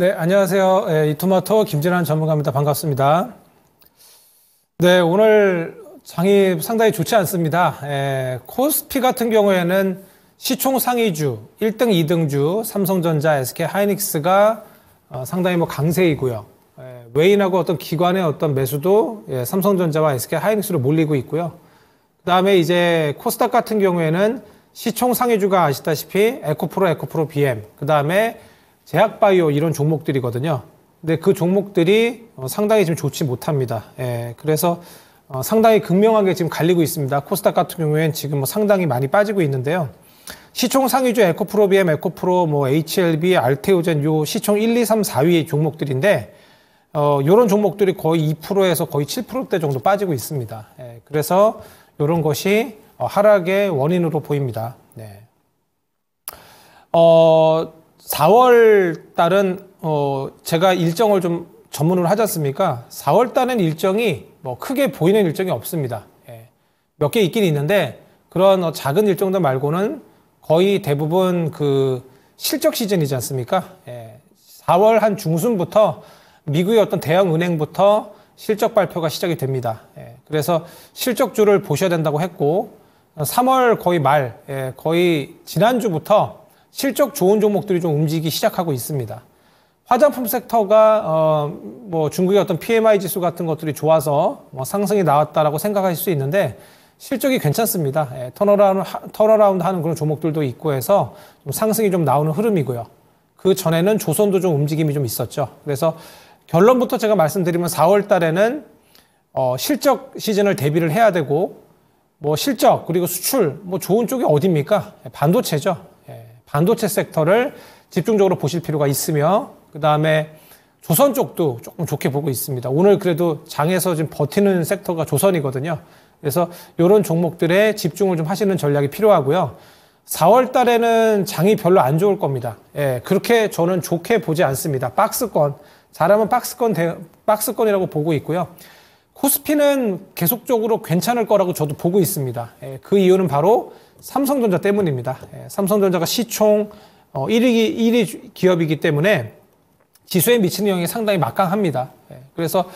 네, 안녕하세요. 네, 예, 이토마토 김진환 전문가입니다. 반갑습니다. 네, 오늘 장이 상당히 좋지 않습니다. 에, 예, 코스피 같은 경우에는 시총 상위주 1등, 2등주 삼성전자, SK 하이닉스가 어, 상당히 뭐 강세이고요. 에, 예, 외인하고 어떤 기관의 어떤 매수도 예, 삼성전자와 SK 하이닉스로 몰리고 있고요. 그다음에 이제 코스닥 같은 경우에는 시총 상위주가 아시다시피 에코프로, 에코프로 BM, 그다음에 제약바이오 이런 종목들이거든요. 근데 그 종목들이 어, 상당히 지금 좋지 못합니다. 예, 그래서 어, 상당히 극명하게 지금 갈리고 있습니다. 코스닥 같은 경우에는 지금 뭐 상당히 많이 빠지고 있는데요. 시총 상위주 에코프로, 비엠 에코프로, 뭐 HLB, 알테오젠 요 시총 1, 2, 3, 4위 의 종목들인데 어, 요런 종목들이 거의 2%에서 거의 7%대 정도 빠지고 있습니다. 예, 그래서 요런 것이 어, 하락의 원인으로 보입니다. 네. 어, 4월 달은 어 제가 일정을 좀 전문으로 하지 않습니까? 4월 달은 일정이 뭐 크게 보이는 일정이 없습니다. 예. 몇 개 있긴 있는데 그런 어 작은 일정들 말고는 거의 대부분 그 실적 시즌이지 않습니까? 예. 4월 한 중순부터 미국의 어떤 대형 은행부터 실적 발표가 시작이 됩니다. 예. 그래서 실적주를 보셔야 된다고 했고 3월 거의 말, 예. 거의 지난주부터 실적 좋은 종목들이 좀 움직이기 시작하고 있습니다. 화장품 섹터가 어, 뭐 중국의 어떤 PMI 지수 같은 것들이 좋아서 뭐 상승이 나왔다라고 생각하실 수 있는데 실적이 괜찮습니다. 예, 턴어라운드, 턴어라운드 하는 그런 종목들도 있고 해서 좀 상승이 좀 나오는 흐름이고요. 그 전에는 조선도 좀 움직임이 좀 있었죠. 그래서 결론부터 제가 말씀드리면 4월 달에는 어, 실적 시즌을 대비를 해야 되고 뭐 실적 그리고 수출 뭐 좋은 쪽이 어딥니까 예, 반도체죠. 반도체 섹터를 집중적으로 보실 필요가 있으며 그 다음에 조선 쪽도 조금 좋게 보고 있습니다. 오늘 그래도 장에서 지금 버티는 섹터가 조선이거든요. 그래서 이런 종목들에 집중을 좀 하시는 전략이 필요하고요. 4월 달에는 장이 별로 안 좋을 겁니다. 예, 그렇게 저는 좋게 보지 않습니다. 박스권. 잘하면 박스권, 대, 박스권이라고 보고 있고요. 코스피는 계속적으로 괜찮을 거라고 저도 보고 있습니다. 예, 그 이유는 바로 삼성전자 때문입니다. 예, 삼성전자가 시총 어, 1위, 1위 기업이기 때문에 지수에 미치는 영향이 상당히 막강합니다. 예, 그래서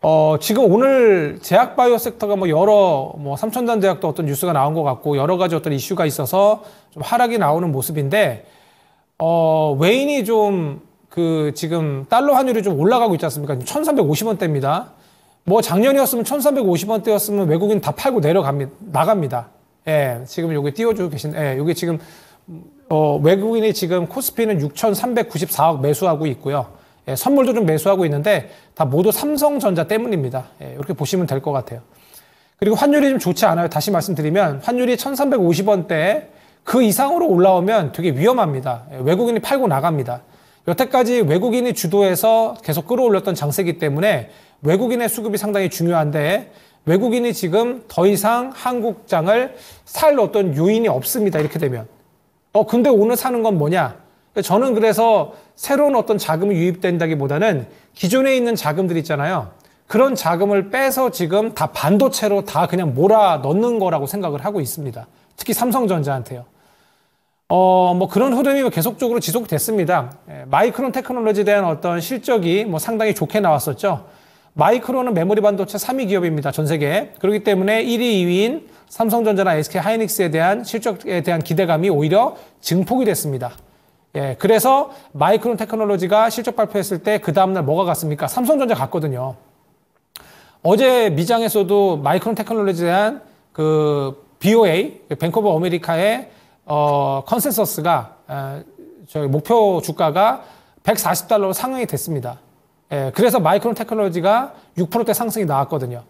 어, 지금 오늘 제약바이오 섹터가 뭐 여러 뭐 삼천단 제약도 어떤 뉴스가 나온 것 같고 여러 가지 어떤 이슈가 있어서 좀 하락이 나오는 모습인데 어, 외인이 좀 그 지금 달러 환율이 좀 올라가고 있지 않습니까? 1,350원대입니다. 뭐 작년이었으면 1,350원대였으면 외국인 다 팔고 내려갑니다. 나갑니다. 예, 지금 여기 띄워주고 계신, 예, 여기 지금, 어, 외국인이 지금 코스피는 6,394억 매수하고 있고요. 예, 선물도 좀 매수하고 있는데 다 모두 삼성전자 때문입니다. 예, 이렇게 보시면 될 것 같아요. 그리고 환율이 좀 좋지 않아요. 다시 말씀드리면 환율이 1 3 5 0원대그 이상으로 올라오면 되게 위험합니다. 예, 외국인이 팔고 나갑니다. 여태까지 외국인이 주도해서 계속 끌어올렸던 장세기 때문에 외국인의 수급이 상당히 중요한데 외국인이 지금 더 이상 한국장을 살 어떤 요인이 없습니다. 이렇게 되면. 어, 근데 오늘 사는 건 뭐냐? 그러니까 저는 그래서 새로운 어떤 자금이 유입된다기보다는 기존에 있는 자금들 있잖아요. 그런 자금을 빼서 지금 다 반도체로 다 그냥 몰아 넣는 거라고 생각을 하고 있습니다. 특히 삼성전자한테요. 어, 뭐 그런 흐름이 계속적으로 지속됐습니다. 예, 마이크론 테크놀로지에 대한 어떤 실적이 뭐 상당히 좋게 나왔었죠. 마이크론은 메모리 반도체 3위 기업입니다. 전 세계. 그렇기 때문에 1위, 2위인 삼성전자나 SK 하이닉스에 대한 실적에 대한 기대감이 오히려 증폭이 됐습니다. 예, 그래서 마이크론 테크놀로지가 실적 발표했을 때 그 다음날 뭐가 갔습니까? 삼성전자 갔거든요. 어제 미장에서도 마이크론 테크놀로지에 대한 그 BOA, 뱅크 오브 아메리카의 어, 컨센서스가 어, 저 목표 주가가 140달러로 상향이 됐습니다. 예, 그래서 마이크론 테크놀로지가 6%대 상승이 나왔거든요.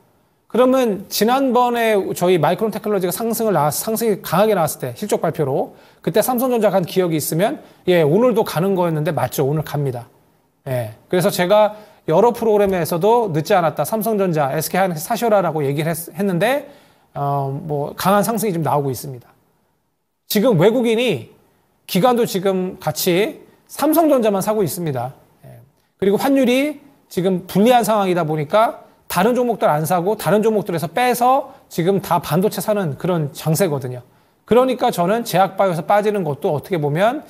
그러면 지난번에 저희 마이크론 테크놀로지가 상승을 나 상승이 강하게 나왔을 때 실적 발표로 그때 삼성전자 간 기억이 있으면 예 오늘도 가는 거였는데 맞죠 오늘 갑니다. 예 그래서 제가 여러 프로그램에서도 늦지 않았다 삼성전자 SK 하 사셔라라고 얘기를 했, 는데 어뭐 강한 상승이 좀 나오고 있습니다. 지금 외국인이 기관도 지금 같이 삼성전자만 사고 있습니다. 그리고 환율이 지금 불리한 상황이다 보니까 다른 종목들 안 사고 다른 종목들에서 빼서 지금 다 반도체 사는 그런 장세거든요. 그러니까 저는 제약바이오에서 빠지는 것도 어떻게 보면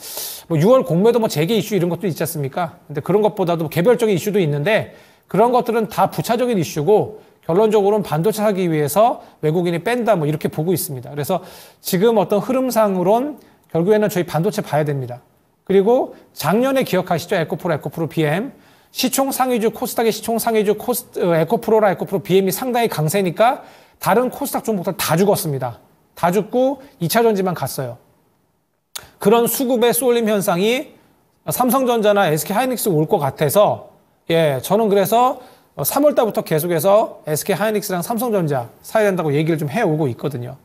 뭐 6월 공매도 뭐 재계 이슈 이런 것도 있지 않습니까? 근데 그런 것보다도 개별적인 이슈도 있는데 그런 것들은 다 부차적인 이슈고 결론적으로는 반도체 사기 위해서 외국인이 뺀다 뭐 이렇게 보고 있습니다. 그래서 지금 어떤 흐름상으론 결국에는 저희 반도체 봐야 됩니다. 그리고 작년에 기억하시죠? 에코프로, 에코프로 BM. 시총 상위주 코스닥의 시총 상위주 코스 어, 에코프로라 에코프로 BM이 e 상당히 강세니까 다른 코스닥 종목들 다 죽었습니다. 다 죽고 2차 전지만 갔어요. 그런 수급의 쏠림 현상이 삼성전자나 SK 하이닉스 올 것 같아서 예, 저는 그래서 3월 어, 달부터 계속해서 SK 하이닉스랑 삼성전자 사야 된다고 얘기를 좀 해오고 있거든요.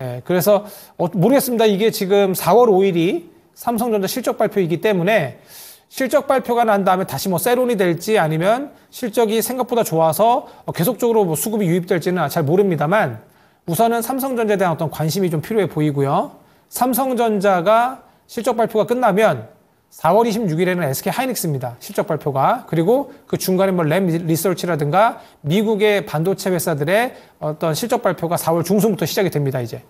예, 그래서 어, 모르겠습니다. 이게 지금 4월 5일이 삼성전자 실적 발표이기 때문에 실적 발표가 난 다음에 다시 뭐 세론이 될지 아니면 실적이 생각보다 좋아서 뭐 계속적으로 뭐 수급이 유입될지는 잘 모릅니다만 우선은 삼성전자에 대한 어떤 관심이 좀 필요해 보이고요. 삼성전자가 실적 발표가 끝나면 4월 26일에는 SK 하이닉스입니다. 실적 발표가. 그리고 그 중간에 뭐 램 리서치라든가 미국의 반도체 회사들의 어떤 실적 발표가 4월 중순부터 시작이 됩니다, 이제.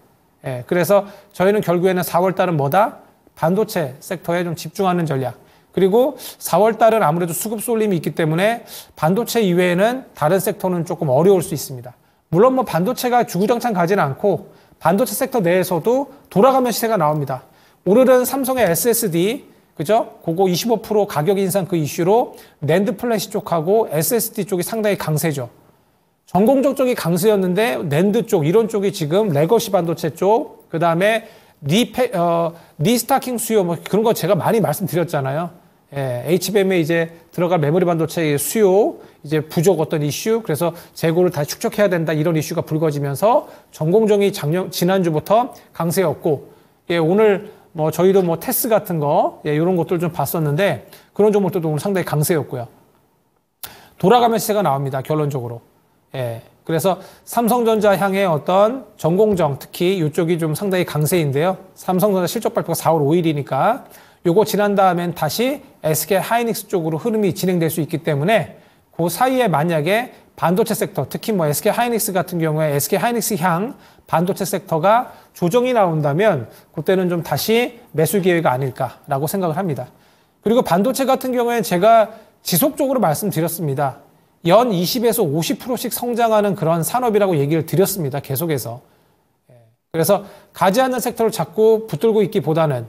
예, 그래서 저희는 결국에는 4월 달은 뭐다? 반도체 섹터에 좀 집중하는 전략. 그리고 4월 달은 아무래도 수급 쏠림이 있기 때문에 반도체 이외에는 다른 섹터는 조금 어려울 수 있습니다. 물론 뭐 반도체가 주구장창 가지는 않고 반도체 섹터 내에서도 돌아가면 시세가 나옵니다. 오늘은 삼성의 SSD 그죠? 그거 25% 가격 인상 그 이슈로 랜드 플래시 쪽하고 SSD 쪽이 상당히 강세죠. 전공적 쪽이 강세였는데 랜드 쪽 이런 쪽이 지금 레거시 반도체 쪽 그다음에 니 어, 리스타킹 수요 뭐 그런 거 제가 많이 말씀드렸잖아요. 예, HBM에 이제 들어갈 메모리 반도체의 수요, 이제 부족 어떤 이슈, 그래서 재고를 다 축적해야 된다 이런 이슈가 불거지면서 전공정이 작년 지난주부터 강세였고, 예, 오늘 뭐 저희도 뭐 테스 같은 거, 예, 이런 것들 좀 봤었는데 그런 종목들도 오늘 상당히 강세였고요. 돌아가면 시세가 나옵니다. 결론적으로. 예. 그래서 삼성전자 향해 어떤 전공정 특히 이쪽이 좀 상당히 강세인데요. 삼성전자 실적 발표가 4월 5일이니까 요거 지난 다음엔 다시 SK 하이닉스 쪽으로 흐름이 진행될 수 있기 때문에 그 사이에 만약에 반도체 섹터, 특히 뭐 SK 하이닉스 같은 경우에 SK 하이닉스 향 반도체 섹터가 조정이 나온다면 그때는 좀 다시 매수 기회가 아닐까라고 생각을 합니다. 그리고 반도체 같은 경우에 제가 지속적으로 말씀드렸습니다. 연 20에서 50%씩 성장하는 그런 산업이라고 얘기를 드렸습니다. 계속해서. 예. 그래서 가지 않는 섹터를 자꾸 붙들고 있기보다는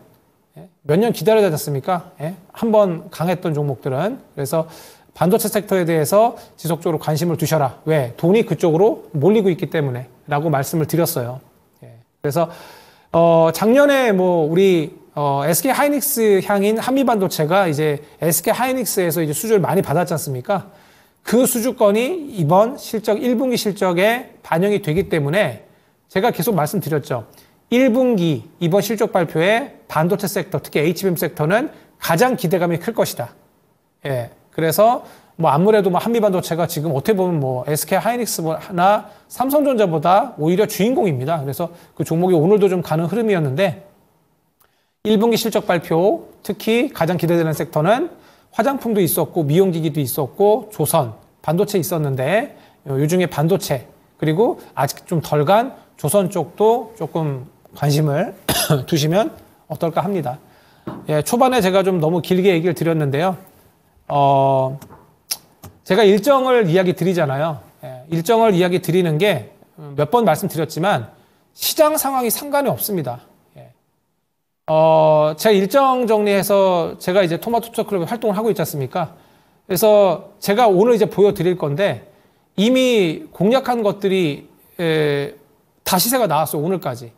몇년 기다려야 되지 않습니까? 예? 한번 강했던 종목들은. 그래서 반도체 섹터에 대해서 지속적으로 관심을 두셔라. 왜? 돈이 그쪽으로 몰리고 있기 때문에. 라고 말씀을 드렸어요. 예. 그래서, 어, 작년에 뭐, 우리, 어, SK 하이닉스 향인 한미반도체가 이제 SK 하이닉스에서 이제 수주를 많이 받았지 않습니까? 그 수주권이 이번 실적 1분기 실적에 반영이 되기 때문에 제가 계속 말씀드렸죠. 1분기 이번 실적 발표에 반도체 섹터, 특히 HBM 섹터는 가장 기대감이 클 것이다. 예. 그래서 뭐 아무래도 뭐 한미 반도체가 지금 어떻게 보면 뭐 SK 하이닉스나 삼성전자보다 오히려 주인공입니다. 그래서 그 종목이 오늘도 좀 가는 흐름이었는데 1분기 실적 발표 특히 가장 기대되는 섹터는 화장품도 있었고 미용기기도 있었고 조선 반도체 있었는데 요중에 반도체 그리고 아직 좀 덜 간 조선 쪽도 조금 관심을 두시면 어떨까 합니다. 예, 초반에 제가 좀 너무 길게 얘기를 드렸는데요. 어, 제가 일정을 이야기 드리잖아요. 예, 일정을 이야기 드리는 게 몇 번 말씀드렸지만 시장 상황이 상관이 없습니다. 예. 어, 제가 일정 정리해서 제가 이제 토마토 초클럽에 활동을 하고 있지 않습니까? 그래서 제가 오늘 이제 보여드릴 건데 이미 공략한 것들이 에, 다 시세가 나왔어요. 오늘까지.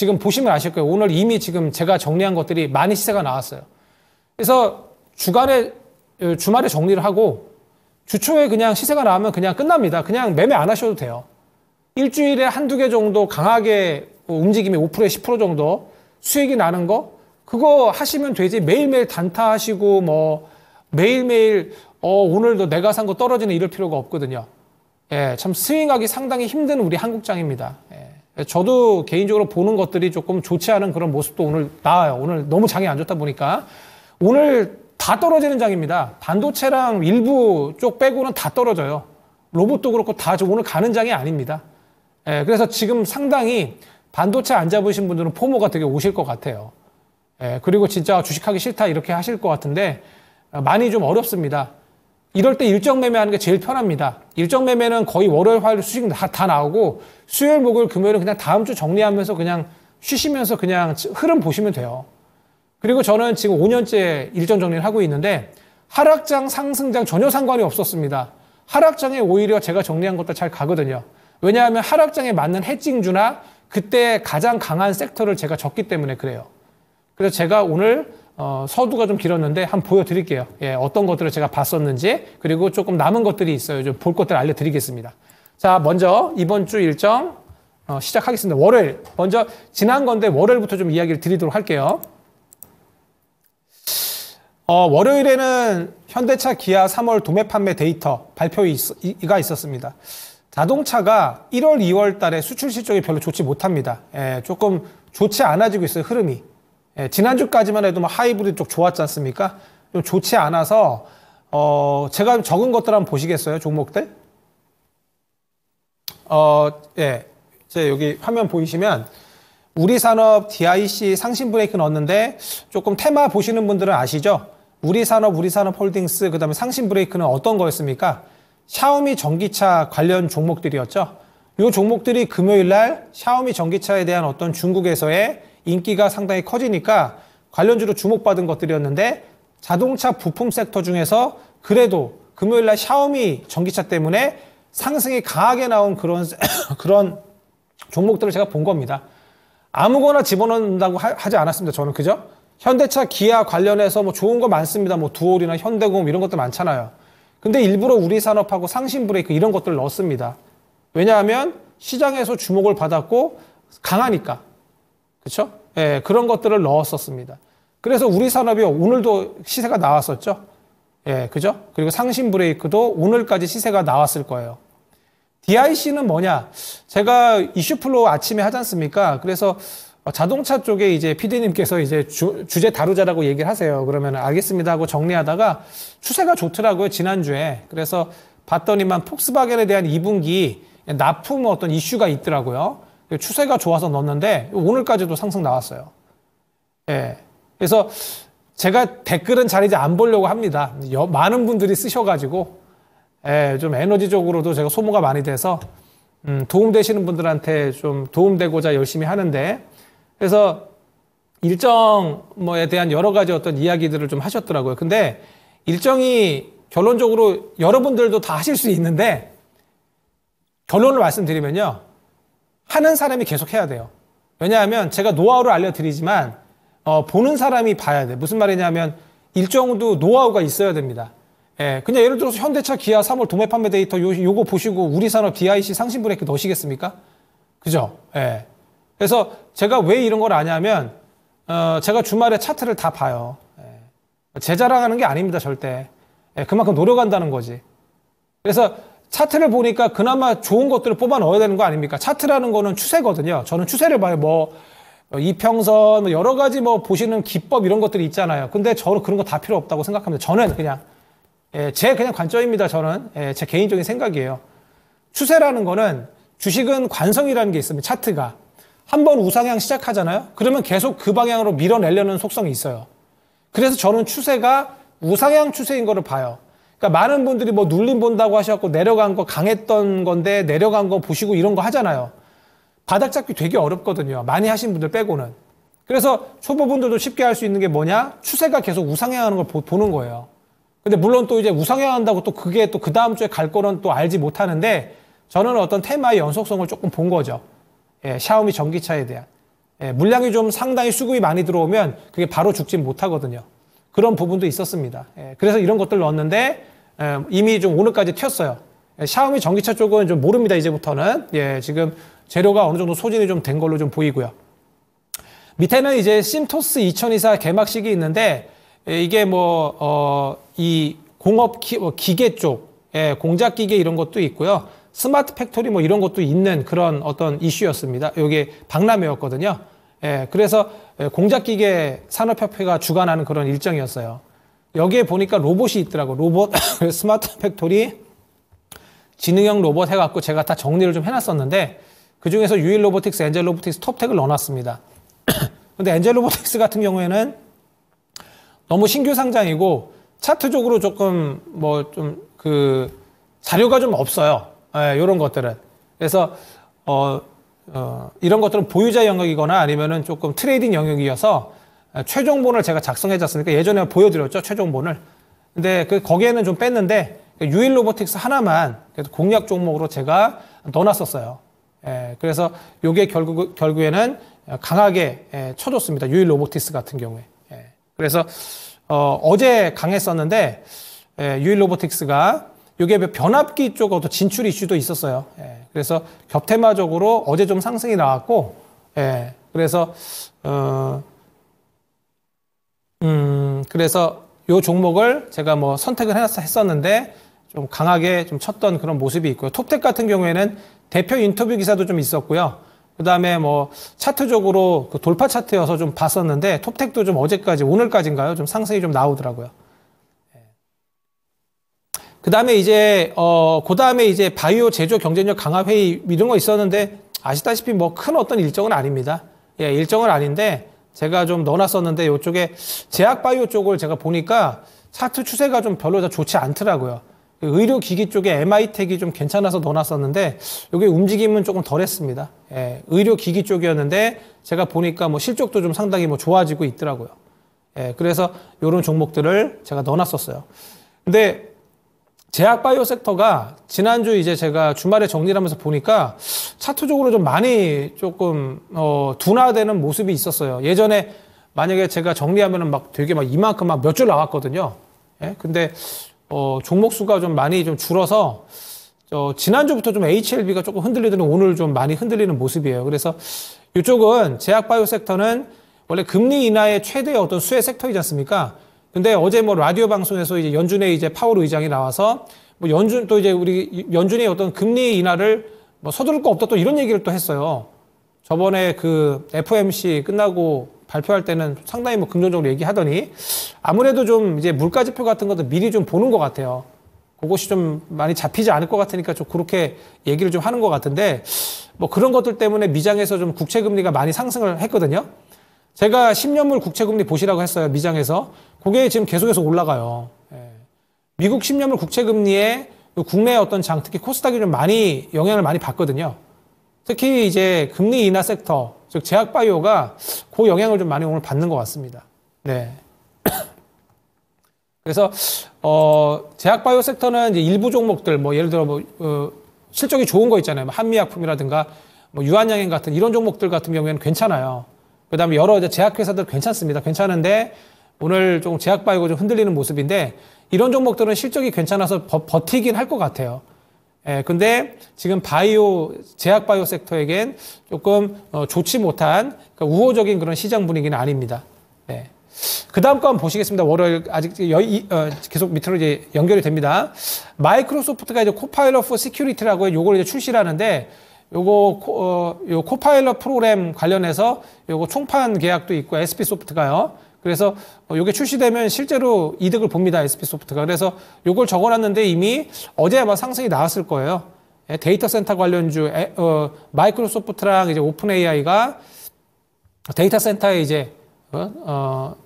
지금 보시면 아실 거예요. 오늘 이미 지금 제가 정리한 것들이 많이 시세가 나왔어요. 그래서 주간에 어, 주말에 정리를 하고 주초에 그냥 시세가 나오면 그냥 끝납니다. 그냥 매매 안 하셔도 돼요. 일주일에 한두 개 정도 강하게 움직임이 5%에 10% 정도 수익이 나는 거 그거 하시면 되지 매일매일 단타하시고 뭐 매일매일 어 오늘도 내가 산 거 떨어지는 이럴 필요가 없거든요. 예, 참 스윙하기 상당히 힘든 우리 한국장입니다. 예. 예, 저도 개인적으로 보는 것들이 조금 좋지 않은 그런 모습도 오늘 나와요. 오늘 너무 장이 안 좋다 보니까 오늘 다 떨어지는 장입니다. 반도체랑 일부 쪽 빼고는 다 떨어져요. 로봇도 그렇고 다 오늘 가는 장이 아닙니다. 예, 그래서 지금 상당히 반도체 안 잡으신 분들은 포모가 되게 오실 것 같아요. 예, 그리고 진짜 주식하기 싫다 이렇게 하실 것 같은데 아, 많이 좀 어렵습니다. 이럴 때 일정 매매하는 게 제일 편합니다. 일정 매매는 거의 월요일, 화요일 수익 다, 다 나오고 수요일, 목요일, 금요일은 그냥 다음 주 정리하면서 그냥 쉬시면서 그냥 흐름 보시면 돼요. 그리고 저는 지금 5년째 일정 정리를 하고 있는데 하락장, 상승장 전혀 상관이 없었습니다. 하락장에 오히려 제가 정리한 것도 잘 가거든요. 왜냐하면 하락장에 맞는 해칭주나 그때 가장 강한 섹터를 제가 졌기 때문에 그래요. 그래서 제가 오늘 어, 서두가 좀 길었는데 한번 보여드릴게요. 예, 어떤 것들을 제가 봤었는지 그리고 조금 남은 것들이 있어요. 좀 볼 것들 알려드리겠습니다. 자, 먼저 이번 주 일정 어, 시작하겠습니다. 월요일 먼저 지난 건데 월요일부터 좀 이야기를 드리도록 할게요. 어, 월요일에는 현대차 기아 3월 도매 판매 데이터 발표가 있었습니다. 자동차가 1월, 2월 달에 수출 실적이 별로 좋지 못합니다. 예, 조금 좋지 않아지고 있어요, 흐름이. 예, 지난주까지만 해도 뭐 하이브리드 쪽 좋았지 않습니까? 좀 좋지 않아서 어, 제가 적은 것들 한번 보시겠어요? 종목들? 어, 예. 제 여기 화면 보이시면 우리 산업 DIC 상신 브레이크 넣었는데 조금 테마 보시는 분들은 아시죠? 우리 산업, 우리 산업 홀딩스, 그 다음에 상신 브레이크는 어떤 거였습니까? 샤오미 전기차 관련 종목들이었죠. 이 종목들이 금요일 날 샤오미 전기차에 대한 어떤 중국에서의 인기가 상당히 커지니까 관련주로 주목받은 것들이었는데 자동차 부품 섹터 중에서 그래도 금요일 날 샤오미 전기차 때문에 상승이 강하게 나온 그런 그런 종목들을 제가 본 겁니다. 아무거나 집어넣는다고 하, 지 않았습니다. 저는 그죠? 현대차 기아 관련해서 뭐 좋은 거 많습니다. 뭐 두올이나 현대공 이런 것들 많잖아요. 근데 일부러 우리 산업하고 상신 브레이크 이런 것들을 넣었습니다. 왜냐하면 시장에서 주목을 받았고 강하니까 그렇죠? 예, 그런 것들을 넣었었습니다. 그래서 우리 산업이 오늘도 시세가 나왔었죠. 예, 그죠? 그리고 상신 브레이크도 오늘까지 시세가 나왔을 거예요. DIC는 뭐냐? 제가 이슈플로 아침에 하지 않습니까? 그래서 자동차 쪽에 이제 PD님께서 이제 주, 제 다루자라고 얘기를 하세요. 그러면 알겠습니다 하고 정리하다가 추세가 좋더라고요. 지난주에. 그래서 봤더니만 폭스바겐에 대한 2분기 납품 어떤 이슈가 있더라고요. 추세가 좋아서 넣었는데 오늘까지도 상승 나왔어요. 예. 그래서 제가 댓글은 잘 이제 안 보려고 합니다. 여, 많은 분들이 쓰셔가지고 예, 좀 에너지적으로도 제가 소모가 많이 돼서 음, 도움되시는 분들한테 좀 도움되고자 열심히 하는데 그래서 일정 뭐에 대한 여러 가지 어떤 이야기들을 좀 하셨더라고요. 근데 일정이 결론적으로 여러분들도 다 하실 수 있는데 결론을 말씀드리면요. 하는 사람이 계속 해야 돼요. 왜냐하면 제가 노하우를 알려드리지만 어, 보는 사람이 봐야 돼. 무슨 말이냐면 일정도 노하우가 있어야 됩니다. 예, 그냥 예를 들어서 현대차 기아 3월 도매 판매 데이터 요, 요거 보시고 우리 산업 b i c 상신 브레이크 넣으시겠습니까? 그죠? 예. 그래서 제가 왜 이런 걸 아냐면 어, 제가 주말에 차트를 다 봐요. 예. 제 자랑하는 게 아닙니다, 절대. 예, 그만큼 노력한다는 거지. 그래서 차트를 보니까 그나마 좋은 것들을 뽑아 넣어야 되는 거 아닙니까? 차트라는 거는 추세거든요. 저는 추세를 봐요. 뭐, 뭐 이평선 뭐 여러 가지 뭐 보시는 기법 이런 것들이 있잖아요. 근데 저는 그런 거 다 필요 없다고 생각합니다. 저는 그냥 예, 제 그냥 관점입니다. 저는 예, 제 개인적인 생각이에요. 추세라는 거는 주식은 관성이라는 게 있습니다. 차트가 한번 우상향 시작하잖아요. 그러면 계속 그 방향으로 밀어내려는 속성이 있어요. 그래서 저는 추세가 우상향 추세인 거를 봐요. 그러니까 많은 분들이 뭐 눌림 본다고 하셨고 내려간 거 강했던 건데 내려간 거 보시고 이런 거 하잖아요. 바닥 잡기 되게 어렵거든요. 많이 하신 분들 빼고는. 그래서 초보분들도 쉽게 할 수 있는 게 뭐냐? 추세가 계속 우상향하는 걸 보, 보는 거예요. 근데 물론 또 이제 우상향한다고 또 그게 또 그 다음 주에 갈 거는 또 알지 못하는데 저는 어떤 테마의 연속성을 조금 본 거죠. 예, 샤오미 전기차에 대한. 예, 물량이 좀 상당히 수급이 많이 들어오면 그게 바로 죽진 못하거든요. 그런 부분도 있었습니다. 예, 그래서 이런 것들 넣었는데 음, 이미 좀 오늘까지 튀었어요. 예, 샤오미 전기차 쪽은 좀 모릅니다. 이제부터는 예, 지금 재료가 어느 정도 소진이 좀 된 걸로 좀 보이고요. 밑에는 이제 심토스 2024 개막식이 있는데 예, 이게 뭐 어, 이 공업 기, 어, 기계 쪽, 예, 공작 기계 이런 것도 있고요. 스마트 팩토리 뭐 이런 것도 있는 그런 어떤 이슈였습니다. 이게 박람회였거든요. 예, 그래서 예, 공작 기계 산업협회가 주관하는 그런 일정이었어요. 여기에 보니까 로봇이 있더라고. 로봇 스마트 팩토리 지능형 로봇 해갖고 제가 다 정리를 좀 해놨었는데 그 중에서 유일 로보틱스, 엔젤 로보틱스, 톱텍을 넣어놨습니다. 근데 엔젤 로보틱스 같은 경우에는 너무 신규 상장이고 차트적으로 조금 뭐 좀 그 자료가 좀 없어요. 이런 예, 것들은. 그래서 어, 어, 이런 것들은 보유자 영역이거나 아니면은 조금 트레이딩 영역이어서 아, 최종본을 제가 작성해지 않습니까? 예전에 보여드렸죠. 최종본을. 근데 그 거기에는 좀 뺐는데 그 유일 로보틱스 하나만 그래서 공략 종목으로 제가 넣어놨었어요. 예, 그래서 요게 결국, 결국에는 강하게 예, 쳐줬습니다. 유일 로보틱스 같은 경우에. 예, 그래서 어, 제 강했었는데 예, 유일 로보틱스가 요게 뭐 변압기 쪽 어떤 진출 이슈도 있었어요. 예, 그래서 겹테마적으로 어제 좀 상승이 나왔고 예, 그래서 어, 음, 그래서 요 종목을 제가 뭐 선택을 했었는데 좀 강하게 좀 쳤던 그런 모습이 있고요. 톱텍 같은 경우에는 대표 인터뷰 기사도 좀 있었고요. 그다음에 뭐 차트적으로 그 돌파 차트여서 좀 봤었는데 톱텍도 좀 어제까지 오늘까지인가요? 좀 상세히 좀 나오더라고요. 예. 그다음에 이제 어 그다음에 이제 바이오 제조 경쟁력 강화 회의 이런 거 있었는데 아시다시피 뭐 큰 어떤 일정은 아닙니다. 예, 일정은 아닌데 제가 좀 넣어놨었는데 이쪽에 제약바이오 쪽을 제가 보니까 차트 추세가 좀 별로 좋지 않더라고요. 의료기기 쪽에 MI텍이 좀 괜찮아서 넣어놨었는데 여기 움직임은 조금 덜했습니다. 예, 의료기기 쪽이었는데 제가 보니까 뭐 실적도 좀 상당히 뭐 좋아지고 있더라고요. 예, 그래서 이런 종목들을 제가 넣어놨었어요. 근데 제약 바이오 섹터가 지난주 이제 제가 주말에 정리를 하면서 보니까 차트적으로 좀 많이 조금 어 둔화되는 모습이 있었어요. 예전에 만약에 제가 정리하면은 막 되게 막 이만큼 막 몇 줄 나왔거든요. 예? 근데 어 종목 수가 좀 많이 좀 줄어서 어 지난주부터 좀 HLB가 조금 흔들리더니 오늘 좀 많이 흔들리는 모습이에요. 그래서 이쪽은 제약 바이오 섹터는 원래 금리 인하의 최대 어떤 수혜 섹터이지 않습니까? 근데 어제 뭐 라디오 방송에서 이제 연준의 이제 파월 의장이 나와서 뭐 연준 또 이제 우리 연준의 어떤 금리 인하를 뭐 서두를 거 없다 또 이런 얘기를 또 했어요. 저번에 그 FOMC 끝나고 발표할 때는 상당히 뭐 긍정적으로 얘기하더니 아무래도 좀 이제 물가 지표 같은 것도 미리 좀 보는 것 같아요. 그것이 좀 많이 잡히지 않을 것 같으니까 좀 그렇게 얘기를 좀 하는 것 같은데 뭐 그런 것들 때문에 미장에서 좀 국채 금리가 많이 상승을 했거든요. 제가 10년물 국채금리 보시라고 했어요. 미장에서. 그게 지금 계속해서 올라가요. 예. 미국 10년물 국채금리에 국내 어떤 장, 특히 코스닥이 좀 많이 영향을 많이 받거든요. 특히 이제 금리 인하 섹터, 즉 제약바이오가 그 영향을 좀 많이 오늘 받는 것 같습니다. 네. 그래서 어 제약바이오 섹터는 이제 일부 종목들 뭐 예를 들어 뭐 어, 실적이 좋은 거 있잖아요. 뭐 한미약품이라든가 뭐 유한양행 같은 이런 종목들 같은 경우에는 괜찮아요. 그다음에 여러 이제 제약회사들 괜찮습니다. 괜찮은데 오늘 좀 제약바이고 좀 흔들리는 모습인데 이런 종목들은 실적이 괜찮아서 버, 티긴 할 것 같아요. 예, 근데 지금 바이오 제약 바이오 섹터에겐 조금 어, 좋지 못한 그러니까 우호적인 그런 시장 분위기는 아닙니다. 예. 그 다음 건 보시겠습니다. 월요일 아직 여, 이, 어, 계속 밑으로 이제 연결이 됩니다. 마이크로소프트가 이제 코파일러포 시큐리티라고 요걸 이제 출시를 하는데 요거 코, 어, 요 코파일럿 프로그램 관련해서 요거 총판 계약도 있고 SP 소프트가요. 그래서 어, 요게 출시되면 실제로 이득을 봅니다. SP 소프트가. 그래서 요걸 적어놨는데 이미 어제 아마 상승이 나왔을 거예요. 예, 데이터 센터 관련주 에, 어, 마이크로소프트랑 이제 오픈 AI가 데이터 센터에 이제 어, 어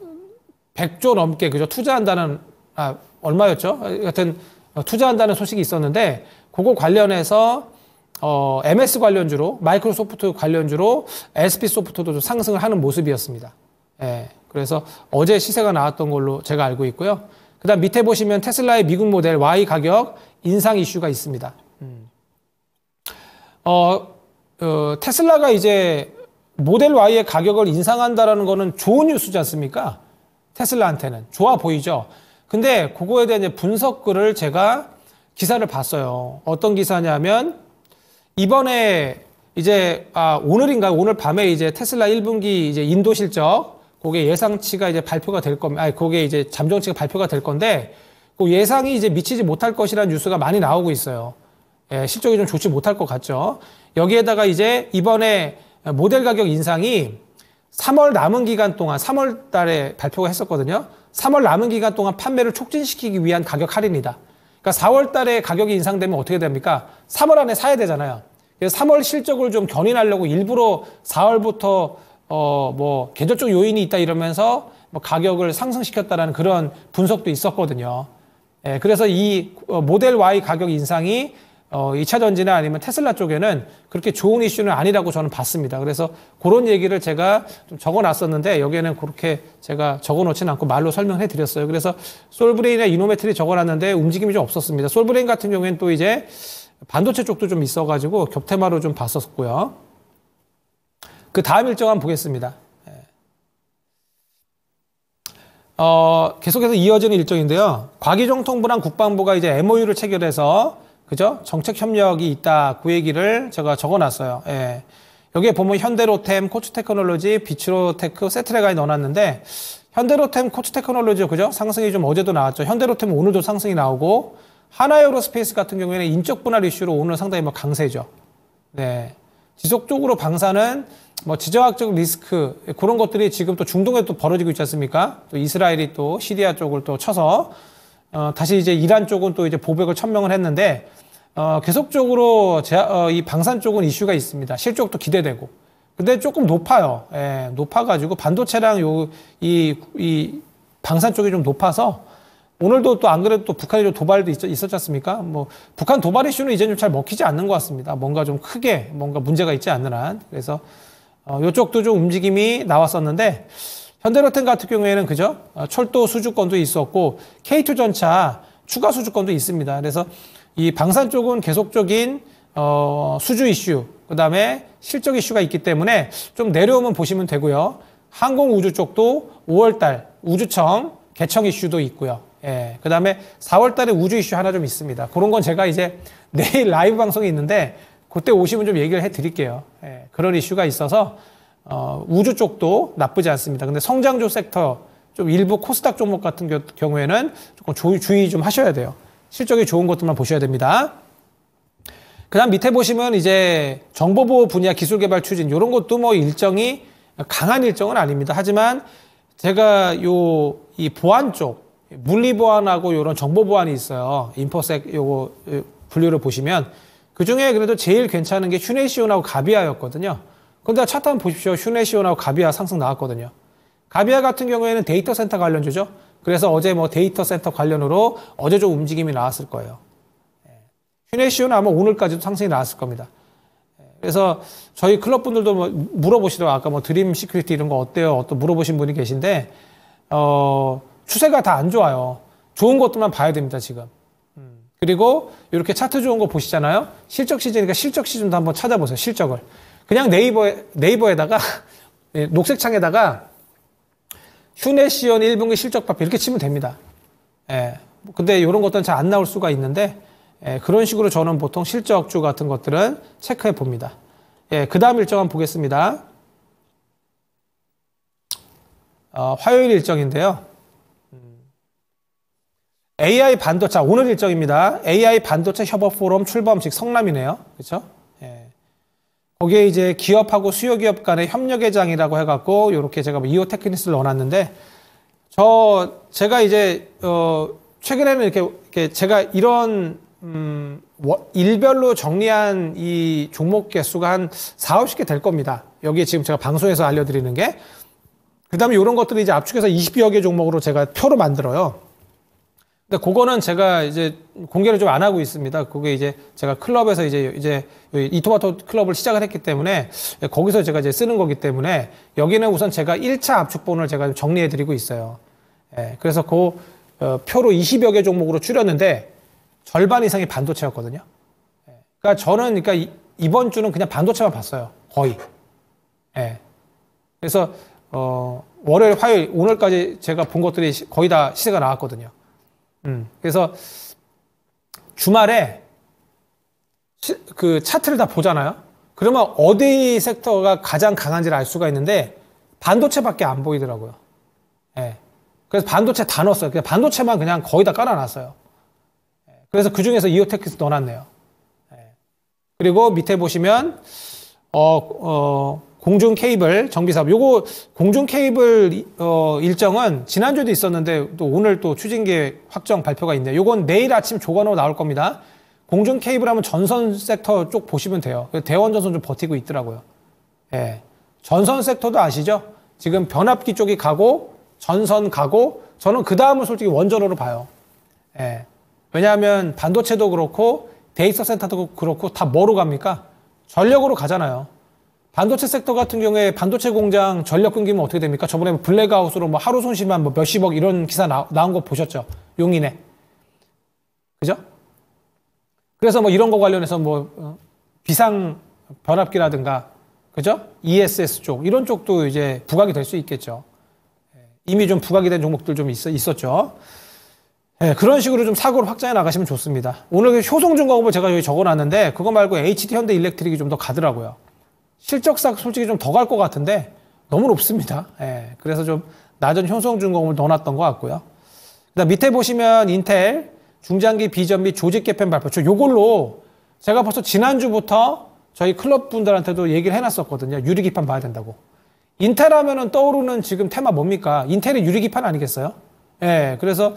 100조 넘게 그죠 투자한다는 아 얼마였죠? 여튼 어, 투자한다는 소식이 있었는데 그거 관련해서 어, MS 관련주로, 마이크로소프트 관련주로 SP 소프트도 좀 상승을 하는 모습이었습니다. 예. 그래서 어제 시세가 나왔던 걸로 제가 알고 있고요. 그 다음 밑에 보시면 테슬라의 미국 모델 Y 가격 인상 이슈가 있습니다. 음. 어, 어, 테슬라가 이제 모델 Y의 가격을 인상한다라는 거는 좋은 뉴스지 않습니까? 테슬라한테는. 좋아 보이죠? 근데 그거에 대한 분석글을 제가 기사를 봤어요. 어떤 기사냐면 이번에 이제 아, 오늘인가 오늘 밤에 이제 테슬라 1분기 이제 인도 실적 그게 예상치가 이제 발표가 될 겁니다. 아니 그게 이제 잠정치가 발표가 될 건데 그 예상이 이제 미치지 못할 것이라는 뉴스가 많이 나오고 있어요. 예, 실적이 좀 좋지 못할 것 같죠. 여기에다가 이제 이번에 모델 가격 인상이 3월 남은 기간 동안 3월 달에 발표가 했었거든요. 3월 남은 기간 동안 판매를 촉진시키기 위한 가격 할인이다. 그러니까 4월 달에 가격이 인상되면 어떻게 됩니까? 3월 안에 사야 되잖아요. 그래서 3월 실적을 좀 견인하려고 일부러 4월부터 어뭐 계절적 요인이 있다 이러면서 뭐 가격을 상승시켰다라는 그런 분석도 있었거든요. 예, 그래서 이 어, 모델 Y 가격 인상이 어, 2차 전지나 아니면 테슬라 쪽에는 그렇게 좋은 이슈는 아니라고 저는 봤습니다. 그래서 그런 얘기를 제가 좀 적어 놨었는데 여기에는 그렇게 제가 적어 놓진 않고 말로 설명해 드렸어요. 그래서 솔브레인이나 이노메트리 적어 놨는데 움직임이 좀 없었습니다. 솔브레인 같은 경우에는 또 이제 반도체 쪽도 좀 있어 가지고 겹테마로 좀 봤었고요. 그 다음 일정 한번 보겠습니다. 예. 어, 계속해서 이어지는 일정인데요. 과기정통부랑 국방부가 이제 MOU를 체결해서 그죠? 정책 협력이 있다. 그 얘기를 제가 적어놨어요. 예. 여기에 보면 현대로템, 코츠테크놀로지, 비츠로테크, 세트레가에 넣어놨는데 현대로템, 코츠테크놀로지 그죠? 상승이 좀 어제도 나왔죠. 현대로템 오늘도 상승이 나오고 하나에어로스페이스 같은 경우에는 인적 분할 이슈로 오늘 상당히 뭐 강세죠. 네. 지속적으로 방사는 뭐 지정학적 리스크 그런 것들이 지금 또 중동에 또 벌어지고 있지 않습니까? 또 이스라엘이 또 시리아 쪽을 또 쳐서 어, 다시 이제 이란 쪽은 또 이제 보백을 천명을 했는데 어, 계속적으로 제, 어, 이 방산 쪽은 이슈가 있습니다. 실적도 기대되고. 근데 조금 높아요. 예, 높아가지고 반도체랑 요, 이, 이 방산 쪽이 좀 높아서 오늘도 또 안 그래도 또 북한이 좀 도발도 있, 있었지 않습니까? 뭐 북한 도발 이슈는 이제 좀잘 먹히지 않는 것 같습니다. 뭔가 좀 크게 뭔가 문제가 있지 않는 한. 그래서 어, 요쪽도 좀 움직임이 나왔었는데 현대로템 같은 경우에는 그죠? 아, 철도 수주권도 있었고 K2전차 추가 수주권도 있습니다. 그래서 이 방산 쪽은 계속적인 어, 수주 이슈, 그 다음에 실적 이슈가 있기 때문에 좀 내려오면 보시면 되고요. 항공우주 쪽도 5월달 우주청 개청 이슈도 있고요. 예, 그 다음에 4월달에 우주 이슈 하나 좀 있습니다. 그런 건 제가 이제 내일 라이브 방송이 있는데 그때 오시면 좀 얘기를 해드릴게요. 예, 그런 이슈가 있어서 어, 우주 쪽도 나쁘지 않습니다. 근데 성장주 섹터 좀 일부 코스닥 종목 같은 경우에는 조금 조, 주의 좀 하셔야 돼요. 실적이 좋은 것들만 보셔야 됩니다. 그다음 밑에 보시면 이제 정보보호 분야 기술 개발 추진 이런 것도 뭐 일정이 강한 일정은 아닙니다. 하지만 제가 요 이 보안 쪽 물리 보안하고 이런 정보 보안이 있어요. 인포섹 요거 분류를 보시면 그 중에 그래도 제일 괜찮은 게 휴네시온하고 가비아였거든요. 근데 차트 한번 보십시오. 휴네시온하고 가비아 상승 나왔거든요. 가비아 같은 경우에는 데이터 센터 관련주죠. 그래서 어제 뭐 데이터 센터 관련으로 어제 좀 움직임이 나왔을 거예요. 휴네시온은 예. 아마 오늘까지도 상승이 나왔을 겁니다. 예. 그래서 저희 클럽 분들도 뭐물어보시더라고 아까 뭐 드림 시크릿 이런 거 어때요? 어떤 물어보신 분이 계신데, 어, 추세가 다 안 좋아요. 좋은 것들만 봐야 됩니다, 지금. 그리고 이렇게 차트 좋은 거 보시잖아요. 실적 시즌이니까 실적 시즌도 한번 찾아보세요, 실적을. 그냥 네이버에, 네이버에다가 예, 녹색창에다가 휴내시온 1분기 실적 발표 이렇게 치면 됩니다. 예. 근데 이런 것들은 잘 안 나올 수가 있는데 예, 그런 식으로 저는 보통 실적주 같은 것들은 체크해 봅니다. 예, 그 다음 일정 한번 보겠습니다. 어, 화요일 일정인데요. AI 반도체 아, 오늘 일정입니다. AI 반도체 협업 포럼 출범식 성남이네요. 그렇죠? 거기에 이제 기업하고 수요기업 간의 협력의 장이라고 해갖고 이렇게 제가 뭐 이오 테크니스를 넣어놨는데 저 제가 이제 어 최근에는 이렇게, 이렇게 제가 이런 음 일별로 정리한 이 종목 개수가 한 4, 50개 될 겁니다. 여기 에 지금 제가 방송에서 알려드리는 게. 그 다음에 이런 것들이 이제 압축해서 20여 개 종목으로 제가 표로 만들어요. 근데 그러니까 그거는 제가 이제 공개를 좀 안 하고 있습니다. 그게 이제 제가 클럽에서 이제 이제 이토마토 클럽을 시작을 했기 때문에 거기서 제가 이제 쓰는 거기 때문에 여기는 우선 제가 1차 압축본을 제가 정리해 드리고 있어요. 예, 그래서 그 어, 표로 20여 개 종목으로 줄였는데 절반 이상이 반도체였거든요. 예, 그러니까 저는 그러니까 이, 이번 주는 그냥 반도체만 봤어요. 거의. 예. 그래서 어, 월요일, 화요일 오늘까지 제가 본 것들이 거의 다 시세가 나왔거든요. 음, 그래서 주말에 시, 그 차트를 다 보잖아요. 그러면 어디 섹터가 가장 강한지를 알 수가 있는데 반도체밖에 안 보이더라고요. 예. 그래서 반도체 다 넣었어요. 그냥 반도체만 그냥 거의 다 깔아놨어요. 예. 그래서 그 중에서 이오테크스 넣어놨네요. 예. 그리고 밑에 보시면 어, 어, 공중 케이블 정비사업 요거 공중 케이블 어, 일정은 지난주에도 있었는데 또 오늘 또 추진 계획 확정 발표가 있네요. 요건 내일 아침 조간으로 나올 겁니다. 공중 케이블 하면 전선 섹터 쪽 보시면 돼요. 대원 전선 좀 버티고 있더라고요. 예. 전선 섹터도 아시죠? 지금 변압기 쪽이 가고 전선 가고 저는 그 다음은 솔직히 원전으로 봐요. 예. 왜냐하면 반도체도 그렇고 데이터 센터도 그렇고 다 뭐로 갑니까? 전력으로 가잖아요. 반도체 섹터 같은 경우에 반도체 공장 전력 끊기면 어떻게 됩니까? 저번에 블랙아웃으로 뭐 하루 손실만 뭐 몇십억 이런 기사 나, 나온 거 보셨죠? 용인에. 그죠? 그래서 뭐 이런 거 관련해서 뭐 어, 비상 변압기라든가 그죠? ESS 쪽 이런 쪽도 이제 부각이 될 수 있겠죠. 예, 이미 좀 부각이 된 종목들 좀 있, 있었죠. 네, 그런 식으로 좀 사고를 확장해 나가시면 좋습니다. 오늘 그 효성중공업을 제가 여기 적어놨는데 그거 말고 HT 현대 일렉트릭이 좀 더 가더라고요. 실적상 솔직히 좀 더 갈 것 같은데 너무 높습니다. 예, 그래서 좀 낮은 형성준공을 넣어놨던 것 같고요. 그다음 밑에 보시면 인텔 중장기 비전 및 조직 개편 발표죠. 요걸로 제가 벌써 지난주부터 저희 클럽 분들한테도 얘기를 해놨었거든요. 유리기판 봐야 된다고. 인텔 하면은 떠오르는 지금 테마 뭡니까? 인텔의 유리기판 아니겠어요? 예, 그래서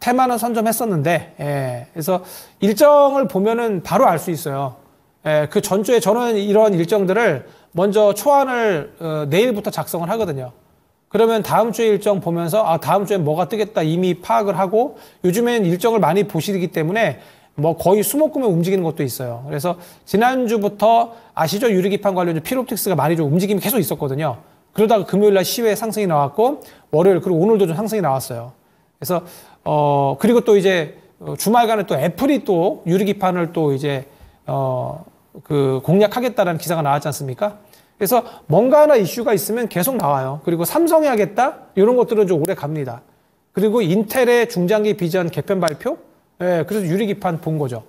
테마는 선점했었는데, 예, 그래서 일정을 보면은 바로 알 수 있어요. 예, 그 전주에 저는 이런 일정들을 먼저 초안을 어, 내일부터 작성을 하거든요. 그러면 다음 주에 일정 보면서 아 다음 주에 뭐가 뜨겠다 이미 파악을 하고 요즘엔 일정을 많이 보시기 때문에 뭐 거의 수목금에 움직이는 것도 있어요. 그래서 지난주부터 아시죠? 유리기판 관련 피로틱스가 많이 좀 움직임이 계속 있었거든요. 그러다가 금요일 날 시외 상승이 나왔고 월요일 그리고 오늘도 좀 상승이 나왔어요. 그래서 어 그리고 또 이제 어, 주말간에 또 애플이 또 유리기판을 또 이제 어, 그 공략하겠다라는 기사가 나왔지 않습니까? 그래서 뭔가 하나 이슈가 있으면 계속 나와요. 그리고 삼성이 하겠다 이런 것들은 좀 오래 갑니다. 그리고 인텔의 중장기 비전 개편 발표, 예, 그래서 유리기판 본 거죠.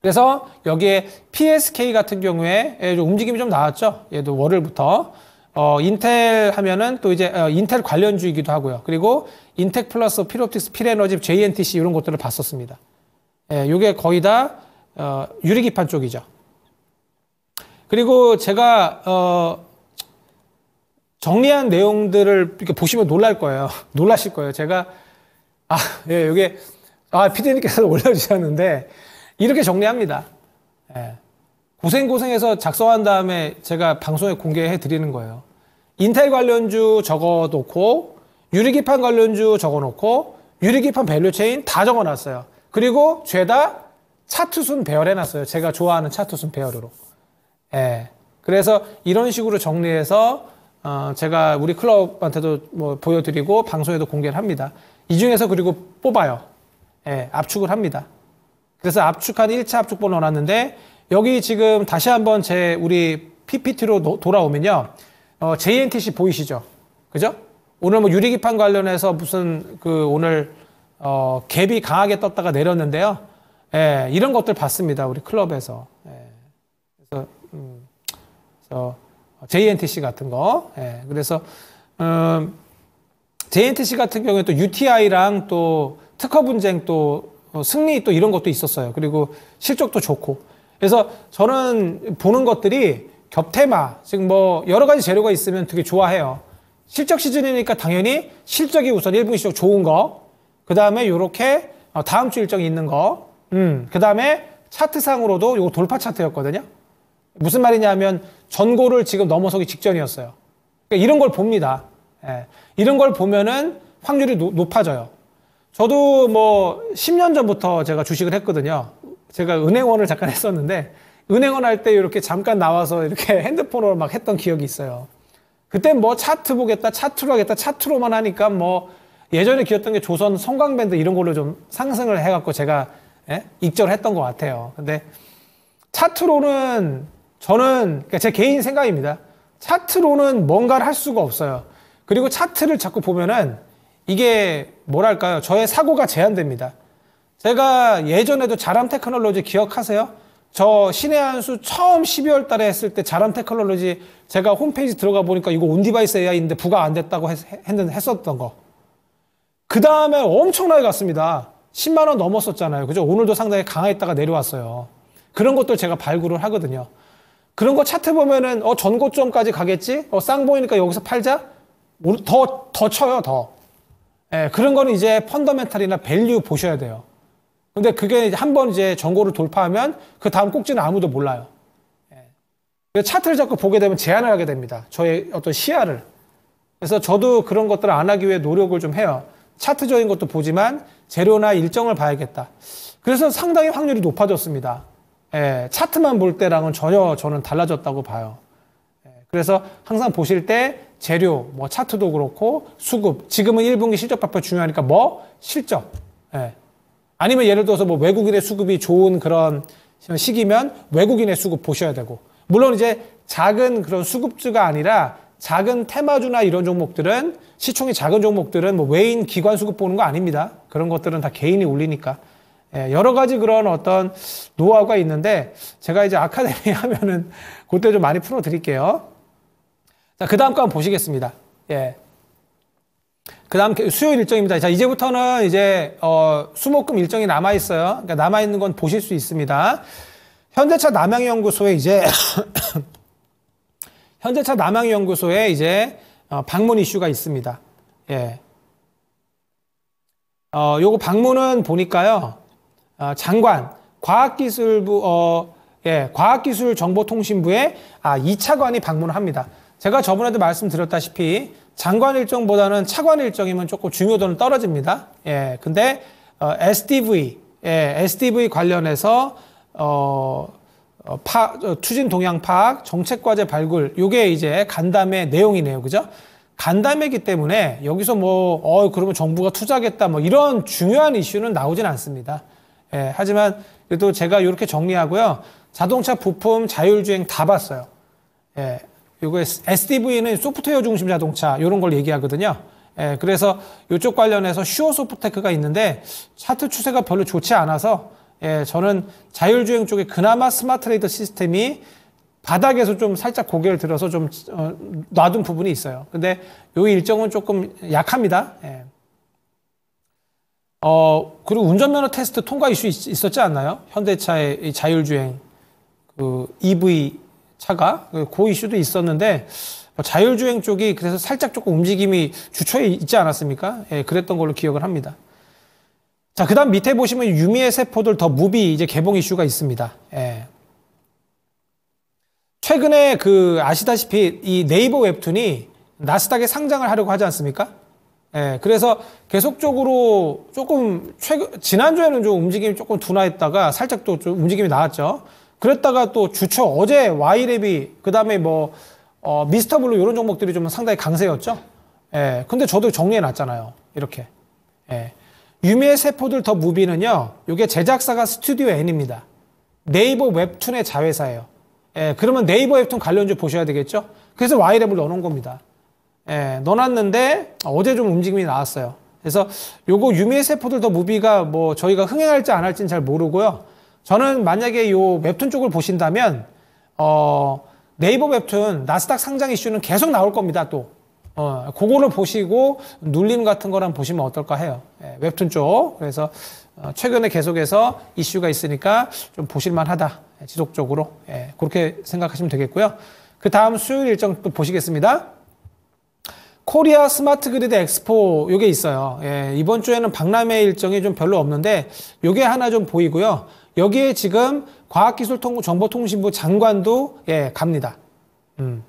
그래서 여기에 PSK 같은 경우에 예, 좀 움직임이 좀 나왔죠. 얘도 월요일부터 어, 인텔 하면은 또 이제 어, 인텔 관련주이기도 하고요. 그리고 인텍 플러스 필옵틱스 필에너지 JNTC 이런 것들을 봤었습니다. 예, 요게 거의 다 어, 유리기판 쪽이죠. 그리고 제가 어, 정리한 내용들을 이렇게 보시면 놀랄 거예요. 놀라실 거예요. 제가 아, 예, 이게 아, 피디님께서 올려주셨는데 이렇게 정리합니다. 예. 고생고생해서 작성한 다음에 제가 방송에 공개해 드리는 거예요. 인텔 관련주 적어 놓고, 유리기판 관련주 적어 놓고, 유리기판 밸류체인 다 적어 놨어요. 그리고 죄다 차트순 배열해놨어요. 제가 좋아하는 차트순 배열으로. 예. 그래서 이런 식으로 정리해서 어 제가 우리 클럽한테도 뭐 보여드리고 방송에도 공개를 합니다. 이 중에서 그리고 뽑아요. 예, 압축을 합니다. 그래서 압축한 1차 압축본 넣어놨는데 여기 지금 다시 한번 제 우리 PPT로 노, 돌아오면요. 어, JNTC 보이시죠? 그죠? 오늘 뭐 유리기판 관련해서 무슨 그 오늘 어, 갭이 강하게 떴다가 내렸는데요. 예, 이런 것들 봤습니다. 우리 클럽에서. 예, 그래서, 음, 그래서 JNTC 같은 거. 예, 그래서 음, JNTC 같은 경우에 또 UTI랑 또 특허 분쟁 또 어, 승리 또 이런 것도 있었어요. 그리고 실적도 좋고. 그래서 저는 보는 것들이 겹테마, 지금 뭐 여러 가지 재료가 있으면 되게 좋아해요. 실적 시즌이니까 당연히 실적이 우선 1분 실적 좋은 거, 그 다음에 요렇게 어, 다음 주 일정이 있는 거, 음, 그 다음에 차트상으로도 이거 돌파 차트였거든요. 무슨 말이냐면 전고를 지금 넘어서기 직전이었어요. 그러니까 이런 걸 봅니다. 예. 이런 걸 보면은 확률이 노, 높아져요. 저도 뭐 10년 전부터 제가 주식을 했거든요. 제가 은행원을 잠깐 했었는데 은행원 할 때 이렇게 잠깐 나와서 이렇게 핸드폰으로 막 했던 기억이 있어요. 그때 뭐 차트 보겠다, 차트로 하겠다, 차트로만 하니까 뭐 예전에 기억했던 게 조선 성광밴드 이런 걸로 좀 상승을 해갖고 제가 예? 익절 했던 것 같아요. 근데 차트로는 저는 그러니까 제 개인 생각입니다. 차트로는 뭔가를 할 수가 없어요. 그리고 차트를 자꾸 보면은 이게 뭐랄까요? 저의 사고가 제한됩니다. 제가 예전에도 자람 테크놀로지 기억하세요? 저 신의 한수 처음 12월 달에 했을 때 자람 테크놀로지 제가 홈페이지 들어가 보니까 이거 온디바이스 AI인데 부가 안 됐다고 했, 했, 했었던 거. 그 다음에 엄청나게 갔습니다. 10만 원 넘었었잖아요. 그죠? 오늘도 상당히 강하했다가 내려왔어요. 그런 것도 제가 발굴을 하거든요. 그런 거 차트 보면은 어 전고점까지 가겠지? 어쌍 보이니까 여기서 팔자? 더더 뭐, 더 쳐요 더. 예, 그런 거는 이제 펀더멘탈이나 밸류 보셔야 돼요. 근데 그게 한 번 이제 전고를 돌파하면 그 다음 꼭지는 아무도 몰라요. 예. 차트를 자꾸 보게 되면 제한을 하게 됩니다. 저의 어떤 시야를. 그래서 저도 그런 것들을 안 하기 위해 노력을 좀 해요. 차트적인 것도 보지만 재료나 일정을 봐야겠다. 그래서 상당히 확률이 높아졌습니다. 예, 차트만 볼 때랑은 전혀 저는 달라졌다고 봐요. 예, 그래서 항상 보실 때 재료, 뭐 차트도 그렇고 수급, 지금은 1분기 실적 발표 중요하니까 뭐 실적. 예. 아니면 예를 들어서 뭐 외국인의 수급이 좋은 그런 시기면 외국인의 수급 보셔야 되고 물론 이제 작은 그런 수급주가 아니라 작은 테마주나 이런 종목들은 시총이 작은 종목들은 뭐 외인 기관 수급 보는 거 아닙니다. 그런 것들은 다 개인이 올리니까. 예, 여러 가지 그런 어떤 노하우가 있는데 제가 이제 아카데미 하면은 그때 좀 많이 풀어 드릴게요. 자, 그다음 거 한번 보시겠습니다. 예. 그다음 수요일 일정입니다. 자, 이제부터는 이제 어, 수목금 일정이 남아 있어요. 그러니까 남아 있는 건 보실 수 있습니다. 현대차 남양연구소에 이제 현대차 남양연구소에 이제 어, 방문 이슈가 있습니다. 예. 어, 요거 방문은 보니까요. 어, 장관, 과학기술부, 어, 예, 과학기술정보통신부의 아, 2차관이 방문을 합니다. 제가 저번에도 말씀드렸다시피 장관 일정보다는 차관 일정이면 조금 중요도는 떨어집니다. 예, 근데 어, SDV, 예, SDV 관련해서 어, 어, 파, 어, 추진 동향 파악, 정책 과제 발굴, 요게 이제 간담회 내용이네요. 그죠? 간담회이기 때문에 여기서 뭐, 어, 그러면 정부가 투자하겠다, 뭐 이런 중요한 이슈는 나오진 않습니다. 예, 하지만 그래도 제가 이렇게 정리하고요. 자동차 부품 자율주행 다 봤어요. 예, 요거 SDV는 소프트웨어 중심 자동차, 요런 걸 얘기하거든요. 예, 그래서 요쪽 관련해서 슈어 소프테크가 있는데 차트 추세가 별로 좋지 않아서 예, 저는 자율주행 쪽에 그나마 스마트 레이더 시스템이 바닥에서 좀 살짝 고개를 들어서 좀 어, 놔둔 부분이 있어요. 근데 요 일정은 조금 약합니다. 예. 어, 그리고 운전면허 테스트 통과 이슈 있, 었지 않나요? 현대차의 자율주행 그 EV 차가 그 이슈도 있었는데 어, 자율주행 쪽이 그래서 살짝 조금 움직임이 주초에 있지 않았습니까? 예, 그랬던 걸로 기억을 합니다. 자, 그 다음 밑에 보시면 유미의 세포들 더 무비 이제 개봉 이슈가 있습니다. 예. 최근에 그 아시다시피 이 네이버 웹툰이 나스닥에 상장을 하려고 하지 않습니까? 예, 그래서 계속적으로 조금 최근, 지난주에는 좀 움직임이 조금 둔화했다가 살짝 또 좀 움직임이 나왔죠. 그랬다가 또 주초 어제 와이랩이 그 다음에 뭐, 어, 미스터 블루 이런 종목들이 좀 상당히 강세였죠. 예, 근데 저도 정리해 놨잖아요. 이렇게. 예. 유메의 세포들 더 무비는요. 이게 제작사가 스튜디오 N입니다. 네이버 웹툰의 자회사예요. 예, 그러면 네이버 웹툰 관련주 보셔야 되겠죠? 그래서 와이랩을 넣어놓은 겁니다. 예, 넣어놨는데 어제 좀 움직임이 나왔어요. 그래서 요거 유미의 세포들 더 무비가 뭐 저희가 흥행할지 안 할지는 잘 모르고요. 저는 만약에 요 웹툰 쪽을 보신다면 어, 네이버 웹툰 나스닥 상장 이슈는 계속 나올 겁니다. 또 어, 그거를 보시고 눌림 같은 거랑 보시면 어떨까 해요. 예, 웹툰 쪽. 그래서 어, 최근에 계속해서 이슈가 있으니까 좀 보실만하다. 예, 지속적으로 예, 그렇게 생각하시면 되겠고요. 그 다음 수요일 일정 또 보시겠습니다. 코리아 스마트 그리드 엑스포 요게 있어요. 예, 이번 주에는 박람회 일정이 좀 별로 없는데 요게 하나 좀 보이고요. 여기에 지금 과학기술정보통신부 장관도 예, 갑니다. 음.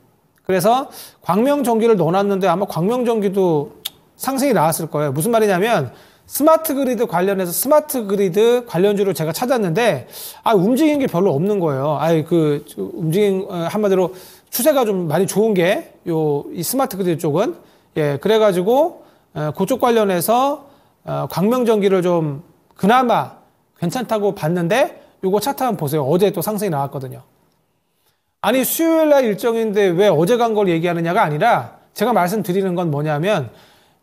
그래서 광명전기를 넣어놨는데 아마 광명전기도 상승이 나왔을 거예요. 무슨 말이냐면 스마트 그리드 관련해서 스마트 그리드 관련주를 제가 찾았는데 아 움직인 게 별로 없는 거예요. 아이 그 움직인 어, 한마디로 추세가 좀 많이 좋은 게요이 스마트 그리드 쪽은 예 그래가지고 고쪽 어, 관련해서 어, 광명전기를 좀 그나마 괜찮다고 봤는데 요거 차트 한번 보세요. 어제 또 상승이 나왔거든요. 아니 수요일 날 일정인데 왜 어제 간 걸 얘기하느냐가 아니라 제가 말씀드리는 건 뭐냐면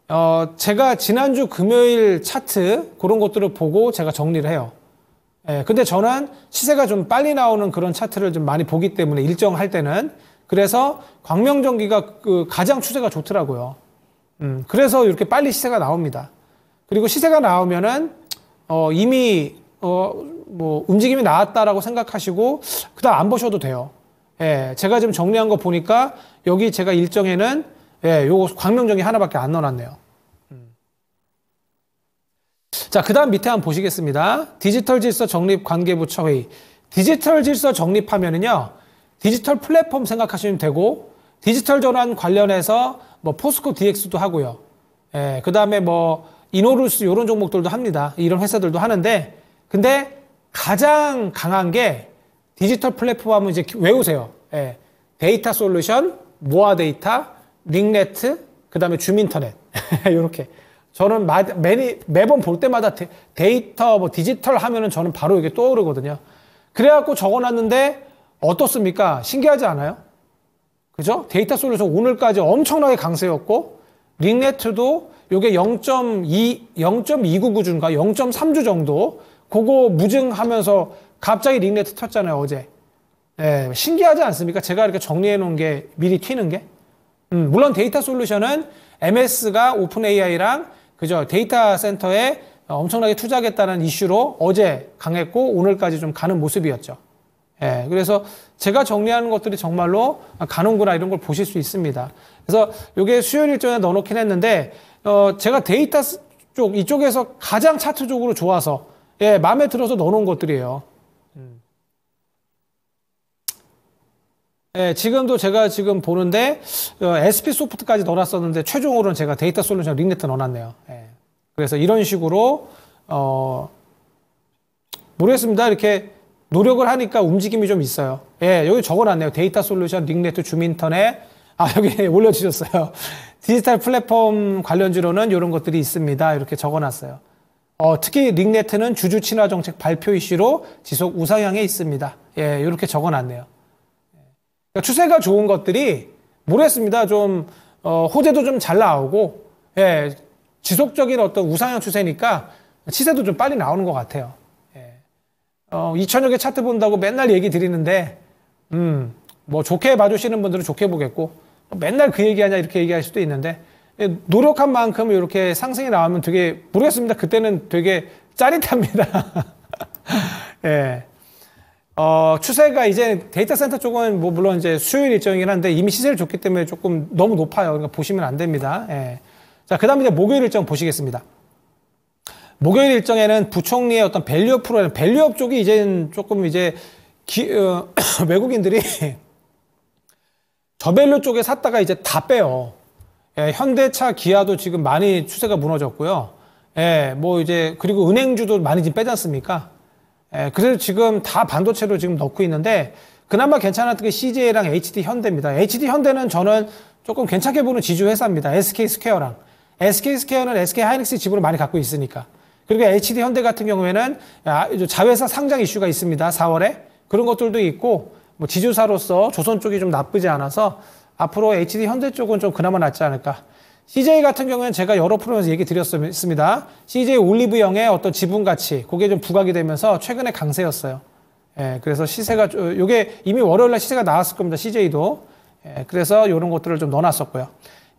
어 제가 지난주 금요일 차트 그런 것들을 보고 제가 정리를 해요. 예, 근데 저는 시세가 좀 빨리 나오는 그런 차트를 좀 많이 보기 때문에 일정할 때는 그래서 광명전기가 그 가장 추세가 좋더라고요. 음, 그래서 이렇게 빨리 시세가 나옵니다. 그리고 시세가 나오면은 어, 이미 어, 뭐 움직임이 나왔다라고 생각하시고 그다음 안 보셔도 돼요. 예, 제가 지금 정리한 거 보니까 여기 제가 일정에는 예, 요거 광명정이 하나밖에 안 넣어놨네요. 음. 자, 그 다음 밑에 한번 보시겠습니다. 디지털 질서 정립 관계부처 회의. 디지털 질서 정립하면은요, 디지털 플랫폼 생각하시면 되고, 디지털 전환 관련해서 뭐 포스코 DX도 하고요. 예, 그 다음에 뭐 이노루스 이런 종목들도 합니다. 이런 회사들도 하는데, 근데 가장 강한 게 디지털 플랫폼 하면 이제 외우세요. 예. 데이터 솔루션, 모아 데이터, 링네트, 그 다음에 주민터넷. 이렇게. 저는 마, 매니, 매번 볼 때마다 데, 이터뭐 디지털 하면은 저는 바로 이게 떠오르거든요. 그래갖고 적어놨는데 어떻습니까? 신기하지 않아요? 그죠? 데이터 솔루션 오늘까지 엄청나게 강세였고, 링네트도 요게 0.2, 0.29주인가 0.3주 정도, 그거 무증하면서 갑자기 링레트 텄잖아요, 어제. 예, 신기하지 않습니까? 제가 이렇게 정리해 놓은 게 미리 튀는 게. 음, 물론 데이터 솔루션은 MS가 오픈 AI랑 그죠 데이터 센터에 엄청나게 투자하겠다는 이슈로 어제 강했고 오늘까지 좀 가는 모습이었죠. 예, 그래서 제가 정리하는 것들이 정말로 가는구나 이런 걸 보실 수 있습니다. 그래서 이게 수요일 일정에 넣어놓긴 했는데 어, 제가 데이터 쪽 이쪽에서 가장 차트적으로 좋아서 예, 마음에 들어서 넣어놓은 것들이에요. 음. 예, 지금도 제가 지금 보는데 어, SP 소프트까지 넣어놨었는데 최종으로는 제가 데이터 솔루션 링네트 넣어놨네요. 예. 그래서 이런 식으로 어, 모르겠습니다. 이렇게 노력을 하니까 움직임이 좀 있어요. 예, 여기 적어놨네요. 데이터 솔루션 링네트 주민턴에 아 여기 올려주셨어요. 디지털 플랫폼 관련주로는 이런 것들이 있습니다. 이렇게 적어놨어요. 어, 특히 링네트는 주주 친화 정책 발표 이슈로 지속 우상향에 있습니다. 예, 이렇게 적어놨네요. 그러니까 추세가 좋은 것들이 모르겠습니다. 좀 어, 호재도 좀 잘 나오고 예, 지속적인 어떤 우상향 추세니까 시세도 좀 빨리 나오는 것 같아요. 예. 어, 2천여 개 차트 본다고 맨날 얘기 드리는데 음, 뭐 좋게 봐주시는 분들은 좋게 보겠고 맨날 그 얘기하냐 이렇게 얘기할 수도 있는데 예, 노력한 만큼 이렇게 상승이 나오면 되게 모르겠습니다. 그때는 되게 짜릿합니다. 예. 어, 추세가 이제 데이터 센터 쪽은 뭐 물론 이제 수요일 일정이긴 한데 이미 시세를 줬기 때문에 조금 너무 높아요. 그러니까 보시면 안 됩니다. 예. 자, 그 다음에 이제 목요일 일정 보시겠습니다. 목요일 일정에는 부총리의 어떤 밸류업 프로그램, 밸류업 쪽이 이제 조금 이제 기, 어, 외국인들이 저밸류 쪽에 샀다가 이제 다 빼요. 예, 현대차, 기아도 지금 많이 추세가 무너졌고요. 예, 뭐 이제 그리고 은행주도 많이 지금 빼지 않습니까? 예, 그래서 지금 다 반도체로 지금 넣고 있는데 그나마 괜찮았던 게 CJ랑 HD 현대입니다. HD 현대는 저는 조금 괜찮게 보는 지주 회사입니다. SK 스퀘어랑 SK 스퀘어는 SK 하이닉스 지분을 많이 갖고 있으니까. 그리고 HD 현대 같은 경우에는 아, 자회사 상장 이슈가 있습니다. 4월에 그런 것들도 있고 뭐 지주사로서 조선 쪽이 좀 나쁘지 않아서 앞으로 HD 현대 쪽은 좀 그나마 낫지 않을까. CJ 같은 경우는 제가 여러 프로에서 얘기 드렸습니다. CJ 올리브영의 어떤 지분 가치, 그게 좀 부각이 되면서 최근에 강세였어요. 예, 그래서 시세가, 요게 이미 월요일 날 시세가 나왔을 겁니다. CJ도. 예, 그래서 이런 것들을 좀 넣어놨었고요.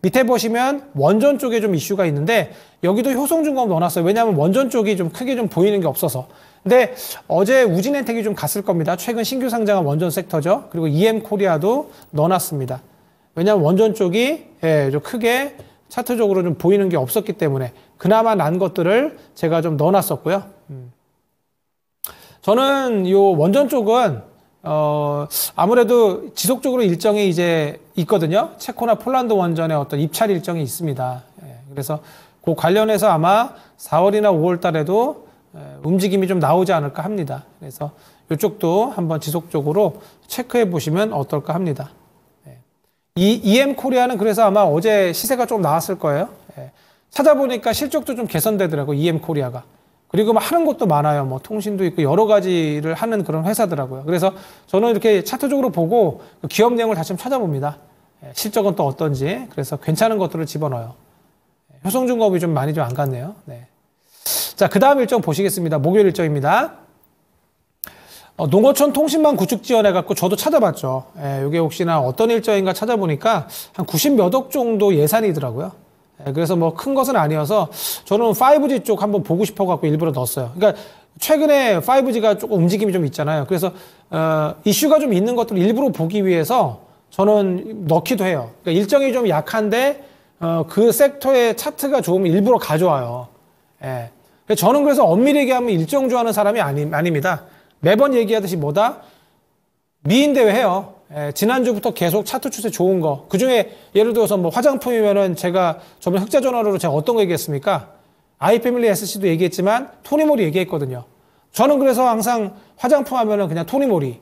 밑에 보시면 원전 쪽에 좀 이슈가 있는데 여기도 효성중검 넣어놨어요. 왜냐하면 원전 쪽이 좀 크게 좀 보이는 게 없어서. 근데 어제 우진엔택이좀 갔을 겁니다. 최근 신규 상장한 원전 섹터죠. 그리고 EM코리아도 넣어놨습니다. 왜냐하면 원전 쪽이 예, 좀 크게 차트적으로 좀 보이는 게 없었기 때문에 그나마 난 것들을 제가 좀 넣어놨었고요. 음. 저는 요 원전 쪽은 어, 아무래도 지속적으로 일정이 이제 있거든요. 체코나 폴란드 원전의 어떤 입찰 일정이 있습니다. 예, 그래서 그 관련해서 아마 4월이나 5월 달에도 예, 움직임이 좀 나오지 않을까 합니다. 그래서 이쪽도 한번 지속적으로 체크해 보시면 어떨까 합니다. 이 EM 코리아는 그래서 아마 어제 시세가 좀 나왔을 거예요. 예. 찾아보니까 실적도 좀 개선되더라고 EM 코리아가. 그리고 뭐 하는 것도 많아요. 뭐 통신도 있고 여러 가지를 하는 그런 회사더라고요. 그래서 저는 이렇게 차트적으로 보고 기업 내용을 다시 좀 찾아봅니다. 예, 실적은 또 어떤지. 그래서 괜찮은 것들을 집어넣어요. 예. 효성중거업이좀 많이 좀 안 갔네요. 네. 자, 그 다음 일정 보시겠습니다. 목요일 일정입니다. 어, 농어촌 통신망 구축 지원해갖고 저도 찾아봤죠. 예, 이게 혹시나 어떤 일정인가 찾아보니까 한 90몇 억 정도 예산이더라고요. 예, 그래서 뭐 큰 것은 아니어서 저는 5G 쪽 한번 보고 싶어갖고 일부러 넣었어요. 그러니까 최근에 5G가 조금 움직임이 좀 있잖아요. 그래서 어, 이슈가 좀 있는 것들을 일부러 보기 위해서 저는 넣기도 해요. 그러니까 일정이 좀 약한데 어, 그 섹터의 차트가 좋으면 일부러 가져와요. 예. 그러니까 저는 그래서 엄밀히 얘기하면 일정 좋아하는 사람이 아니, 아닙니다. 매번 얘기하듯이 뭐다? 미인대회 해요. 예, 지난주부터 계속 차트 추세 좋은 거. 그 중에 예를 들어서 뭐 화장품이면은 제가 저번에 흑자 전화로 제가 어떤 거 얘기했습니까? 아이패밀리 SC도 얘기했지만 토니모리 얘기했거든요. 저는 그래서 항상 화장품 하면은 그냥 토니모리.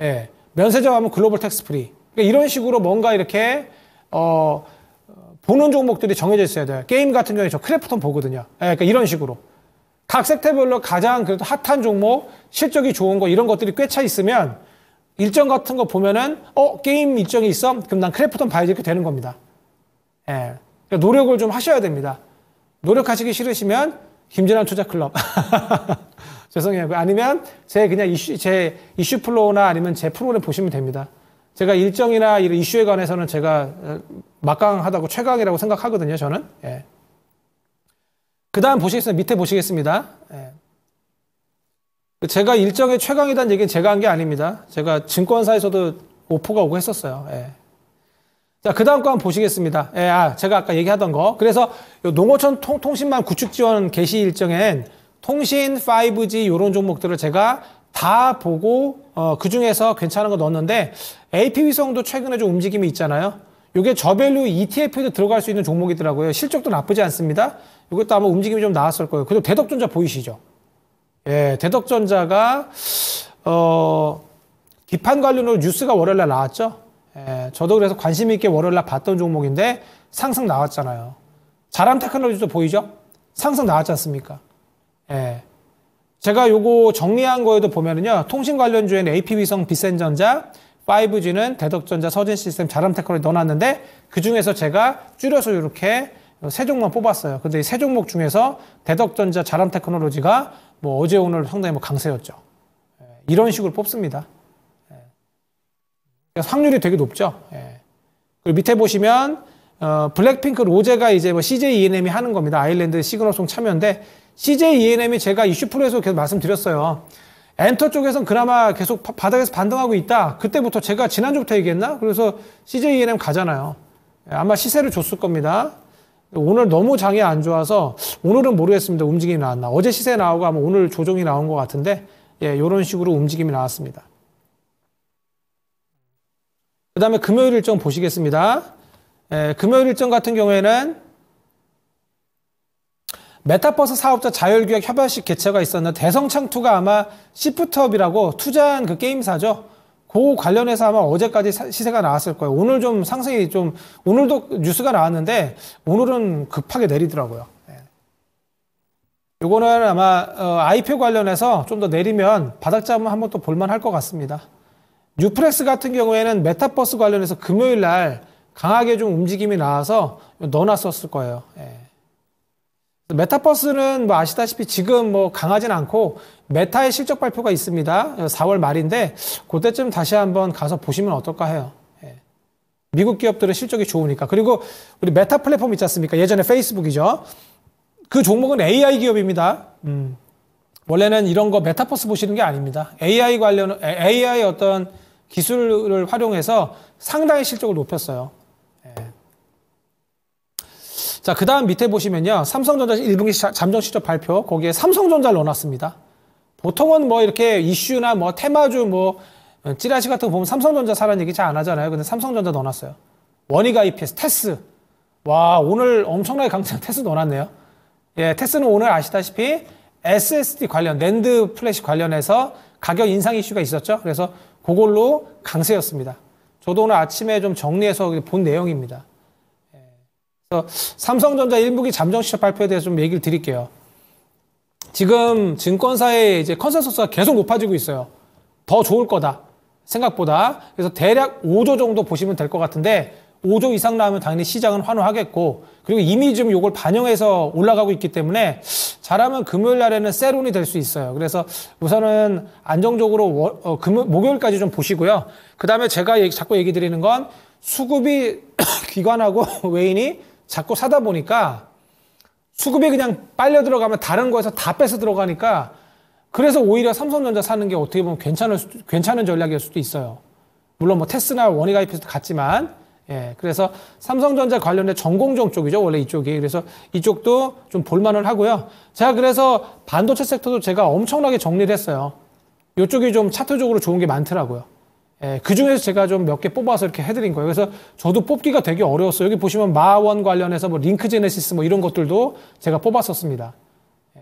예, 면세점 하면 글로벌 텍스 프리. 그러니까 이런 식으로 뭔가 이렇게, 어, 보는 종목들이 정해져 있어야 돼요. 게임 같은 경우에 저 크래프톤 보거든요. 예, 그러니까 이런 식으로. 각 섹터별로 가장 그래도 핫한 종목, 실적이 좋은 거 이런 것들이 꽤 차 있으면 일정 같은 거 보면은 어 게임 일정이 있어 그럼 난 크래프톤 봐야 이렇게 되는 겁니다. 예, 그러니까 노력을 좀 하셔야 됩니다. 노력하시기 싫으시면 김진환 투자 클럽 죄송해요. 아니면 제 그냥 이슈 제 이슈 플로우나 아니면 제 프로그램 보시면 됩니다. 제가 일정이나 이런 이슈에 관해서는 제가 어, 막강하다고 최강이라고 생각하거든요. 저는. 예. 그 다음 보시겠습니다. 밑에 보시겠습니다. 예. 제가 일정의 최강이라는 얘기는 제가 한 게 아닙니다. 제가 증권사에서도 오포가 오고 했었어요. 예. 자, 그 다음 거 한번 보시겠습니다. 예, 아, 제가 아까 얘기하던 거. 그래서 농어촌 통, 통신망 구축 지원 개시 일정엔 통신, 5G 요런 종목들을 제가 다 보고 어, 그 중에서 괜찮은 거 넣었는데 AP 위성도 최근에 좀 움직임이 있잖아요. 요게 저밸류 ETF에도 들어갈 수 있는 종목이더라고요. 실적도 나쁘지 않습니다. 이것도 아마 움직임이 좀 나왔을 거예요. 그리고 대덕전자 보이시죠? 예, 대덕전자가 어, 기판 관련으로 뉴스가 월요일날 나왔죠. 예, 저도 그래서 관심 있게 월요일날 봤던 종목인데 상승 나왔잖아요. 자람 테크놀로지도 보이죠? 상승 나왔지 않습니까? 예. 제가 요거 정리한 거에도 보면은요. 통신 관련주에는 a p v 성 비센전자, 5G는 대덕전자, 서진시스템, 자람 테크놀로지 넣어놨는데 그중에서 제가 줄여서 이렇게 세종목 뽑았어요. 근데 이 세 종목 중에서 대덕전자, 자람 테크놀로지가 뭐 어제 오늘 상당히 뭐 강세였죠. 예, 이런 식으로 뽑습니다. 예. 그러니까 확률이 되게 높죠. 예. 그리고 밑에 보시면 어, 블랙핑크 로제가 이제 뭐 CJ E&M이 n 하는 겁니다. 아일랜드 시그널송 참여인데 CJ E&M이 n 제가 이슈프로에서 계속 말씀드렸어요. 엔터 쪽에서는 그나마 계속 바, 닥에서 반등하고 있다. 그때부터 제가 지난주부터 얘기했나? 그래서 CJ E&M n 가잖아요. 아마 시세를 줬을 겁니다. 오늘 너무 장이 안 좋아서 오늘은 모르겠습니다. 움직임이 나왔나. 어제 시세 나오고 아마 오늘 조정이 나온 것 같은데 예, 이런 식으로 움직임이 나왔습니다. 그 다음에 금요일 일정 보시겠습니다. 예, 금요일 일정 같은 경우에는 메타버스 사업자 자율규약 협약식 개최가 있었는데 대성창투가 아마 시프트업이라고 투자한 그 게임사죠. 그 관련해서 아마 어제까지 시세가 나왔을 거예요. 오늘 좀 상승이 좀 오늘도 뉴스가 나왔는데 오늘은 급하게 내리더라고요. 예. 요거는 아마 어, IPO 관련해서 좀 더 내리면 바닥 잡으면 한번 또 볼만할 것 같습니다. 뉴프렉스 같은 경우에는 메타버스 관련해서 금요일 날 강하게 좀 움직임이 나와서 넣어놨었을 거예요. 예. 메타버스는 뭐 아시다시피 지금 뭐 강하진 않고 메타의 실적 발표가 있습니다. 4월 말인데 그때쯤 다시 한번 가서 보시면 어떨까 해요. 예. 미국 기업들의 실적이 좋으니까. 그리고 우리 메타 플랫폼 있지 않습니까? 예전에 페이스북이죠. 그 종목은 AI 기업입니다. 음. 원래는 이런 거 메타버스 보시는 게 아닙니다. AI 관련, AI 어떤 기술을 활용해서 상당히 실적을 높였어요. 자, 그 다음 밑에 보시면요. 삼성전자 1분기 잠정 실적 발표, 거기에 삼성전자를 넣어놨습니다. 보통은 뭐 이렇게 이슈나 뭐 테마주 뭐 찌라시 같은 거 보면 삼성전자 사라는 얘기 잘 안 하잖아요. 근데 삼성전자 넣어놨어요. 원이가 EPS, 테스. 와, 오늘 엄청나게 강세한 테스 넣어놨네요. 예, 테스는 오늘 아시다시피 SSD 관련, 랜드 플래시 관련해서 가격 인상 이슈가 있었죠. 그래서 그걸로 강세였습니다. 저도 오늘 아침에 좀 정리해서 본 내용입니다. 그래서 삼성전자 1분기 잠정 실적 발표에 대해서 좀 얘기를 드릴게요. 지금 증권사의 이제 컨센서스가 계속 높아지고 있어요. 더 좋을 거다. 생각보다. 그래서 대략 5조 정도 보시면 될 것 같은데 5조 이상 나오면 당연히 시장은 환호하겠고 그리고 이미 지금 이걸 반영해서 올라가고 있기 때문에 잘하면 금요일 날에는 세론이 될 수 있어요. 그래서 우선은 안정적으로 월, 어, 금요, 목요일까지 좀 보시고요. 그 다음에 제가 얘기, 자꾸 얘기 드리는 건 수급이 기관하고 외인이 자꾸 사다 보니까 수급에 그냥 빨려 들어가면 다른 거에서 다 뺏어 들어가니까 그래서 오히려 삼성전자 사는 게 어떻게 보면 괜찮을 수, 괜찮은 전략일 수도 있어요. 물론 뭐 테스나 원익 가입에서도 같지만 예, 그래서 삼성전자 관련된 전공정 쪽이죠. 원래 이쪽이. 그래서 이쪽도 좀 볼만을 하고요. 제가 그래서 반도체 섹터도 제가 엄청나게 정리를 했어요. 이쪽이 좀 차트적으로 좋은 게 많더라고요. 예, 그 중에서 제가 좀 몇 개 뽑아서 이렇게 해드린 거예요. 그래서 저도 뽑기가 되게 어려웠어요. 여기 보시면 마원 관련해서 뭐 링크 제네시스 뭐 이런 것들도 제가 뽑았었습니다. 예.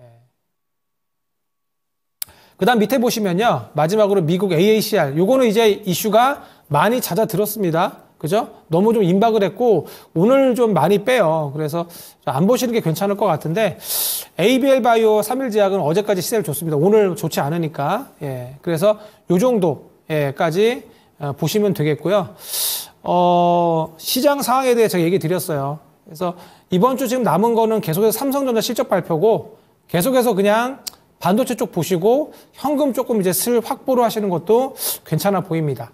그 다음 밑에 보시면요. 마지막으로 미국 AACR. 요거는 이제 이슈가 많이 잦아들었습니다. 그죠? 너무 좀 임박을 했고, 오늘 좀 많이 빼요. 그래서 안 보시는 게 괜찮을 것 같은데, ABL 바이오 3일 제약은 어제까지 시세를 줬습니다. 오늘 좋지 않으니까. 예. 그래서 요 정도. 예까지 어, 보시면 되겠고요. 어, 시장 상황에 대해 제가 얘기 드렸어요. 그래서 이번 주 지금 남은 거는 계속해서 삼성전자 실적 발표고 계속해서 그냥 반도체 쪽 보시고 현금 조금 이제 슬확보로 하시는 것도 괜찮아 보입니다.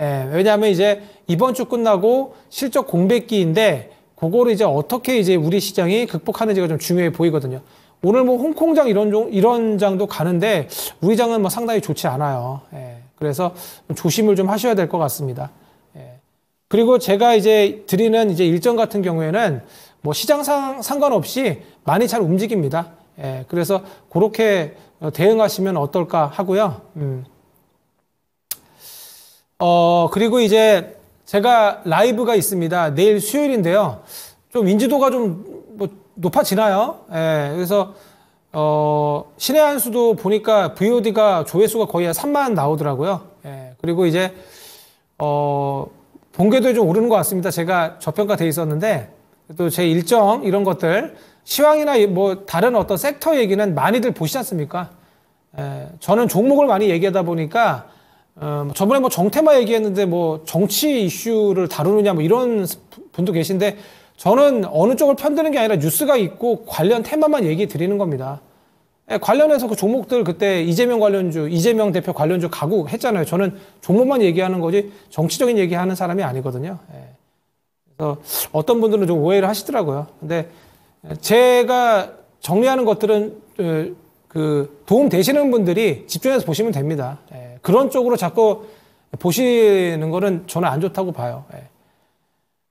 예, 왜냐하면 이제 이번 주 끝나고 실적 공백기인데 그거를 이제 어떻게 이제 우리 시장이 극복하는지가 좀 중요해 보이거든요. 오늘 뭐 홍콩장 이런 종, 이런 장도 가는데 우리 장은 뭐 상당히 좋지 않아요. 예. 그래서 조심을 좀 하셔야 될 것 같습니다. 예. 그리고 제가 이제 드리는 이제 일정 같은 경우에는 뭐시장 상관없이 많이 잘 움직입니다. 예, 그래서 그렇게 어, 대응하시면 어떨까 하고요. 음. 어, 그리고 이제 제가 라이브가 있습니다. 내일 수요일인데요. 좀 인지도가 좀 뭐 높아지나요? 예, 그래서 어, 신의 한 수도 보니까 VOD가 조회수가 거의 한 3만 나오더라고요. 예, 그리고 이제, 어, 본궤도에 좀 오르는 것 같습니다. 제가 저평가돼 있었는데, 또 제 일정, 이런 것들, 시황이나 뭐 다른 어떤 섹터 얘기는 많이들 보시지 않습니까? 예, 저는 종목을 많이 얘기하다 보니까, 어, 뭐 저번에 뭐정태마 얘기했는데 뭐 정치 이슈를 다루느냐 뭐 이런 분도 계신데, 저는 어느 쪽을 편드는 게 아니라 뉴스가 있고 관련 테마만 얘기 드리는 겁니다. 예, 관련해서 그 종목들 그때 이재명 관련주, 이재명 대표 관련주 가구 했잖아요. 저는 종목만 얘기하는 거지 정치적인 얘기하는 사람이 아니거든요. 예. 그래서 어떤 분들은 좀 오해를 하시더라고요. 근데 제가 정리하는 것들은 어, 그 도움 되시는 분들이 집중해서 보시면 됩니다. 예, 그런 쪽으로 자꾸 보시는 거는 저는 안 좋다고 봐요.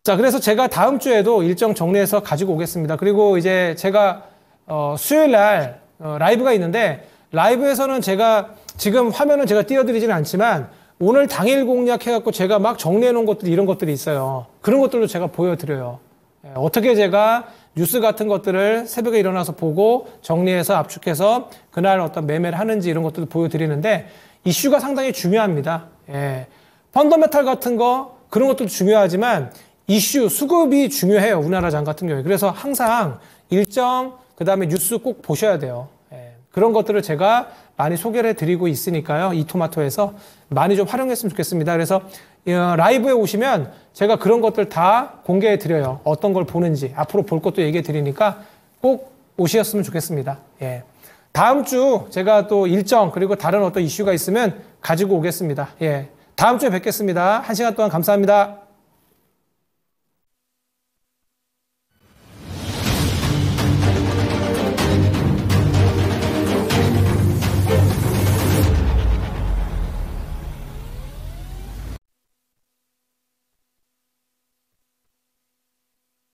자, 그래서 제가 다음 주에도 일정 정리해서 가지고 오겠습니다. 그리고 이제 제가 어, 수요일 날 어, 라이브가 있는데 라이브에서는 제가 지금 화면은 제가 띄워드리지는 않지만 오늘 당일 공략 해갖고 제가 막 정리해 놓은 것들 이런 것들이 있어요. 그런 것들도 제가 보여드려요. 예, 어떻게 제가 뉴스 같은 것들을 새벽에 일어나서 보고 정리해서 압축해서 그날 어떤 매매를 하는지 이런 것들도 보여드리는데 이슈가 상당히 중요합니다. 예. 펀더메탈 같은 거 그런 것도 중요하지만 이슈, 수급이 중요해요. 우리나라 장 같은 경우에. 그래서 항상 일정, 그 다음에 뉴스 꼭 보셔야 돼요. 예, 그런 것들을 제가 많이 소개를 해드리고 있으니까요. 이 토마토에서 많이 좀 활용했으면 좋겠습니다. 그래서 어, 라이브에 오시면 제가 그런 것들 다 공개해 드려요. 어떤 걸 보는지. 앞으로 볼 것도 얘기해 드리니까 꼭 오셨으면 좋겠습니다. 예. 다음 주 제가 또 일정 그리고 다른 어떤 이슈가 있으면 가지고 오겠습니다. 예. 다음 주에 뵙겠습니다. 한 시간 동안 감사합니다.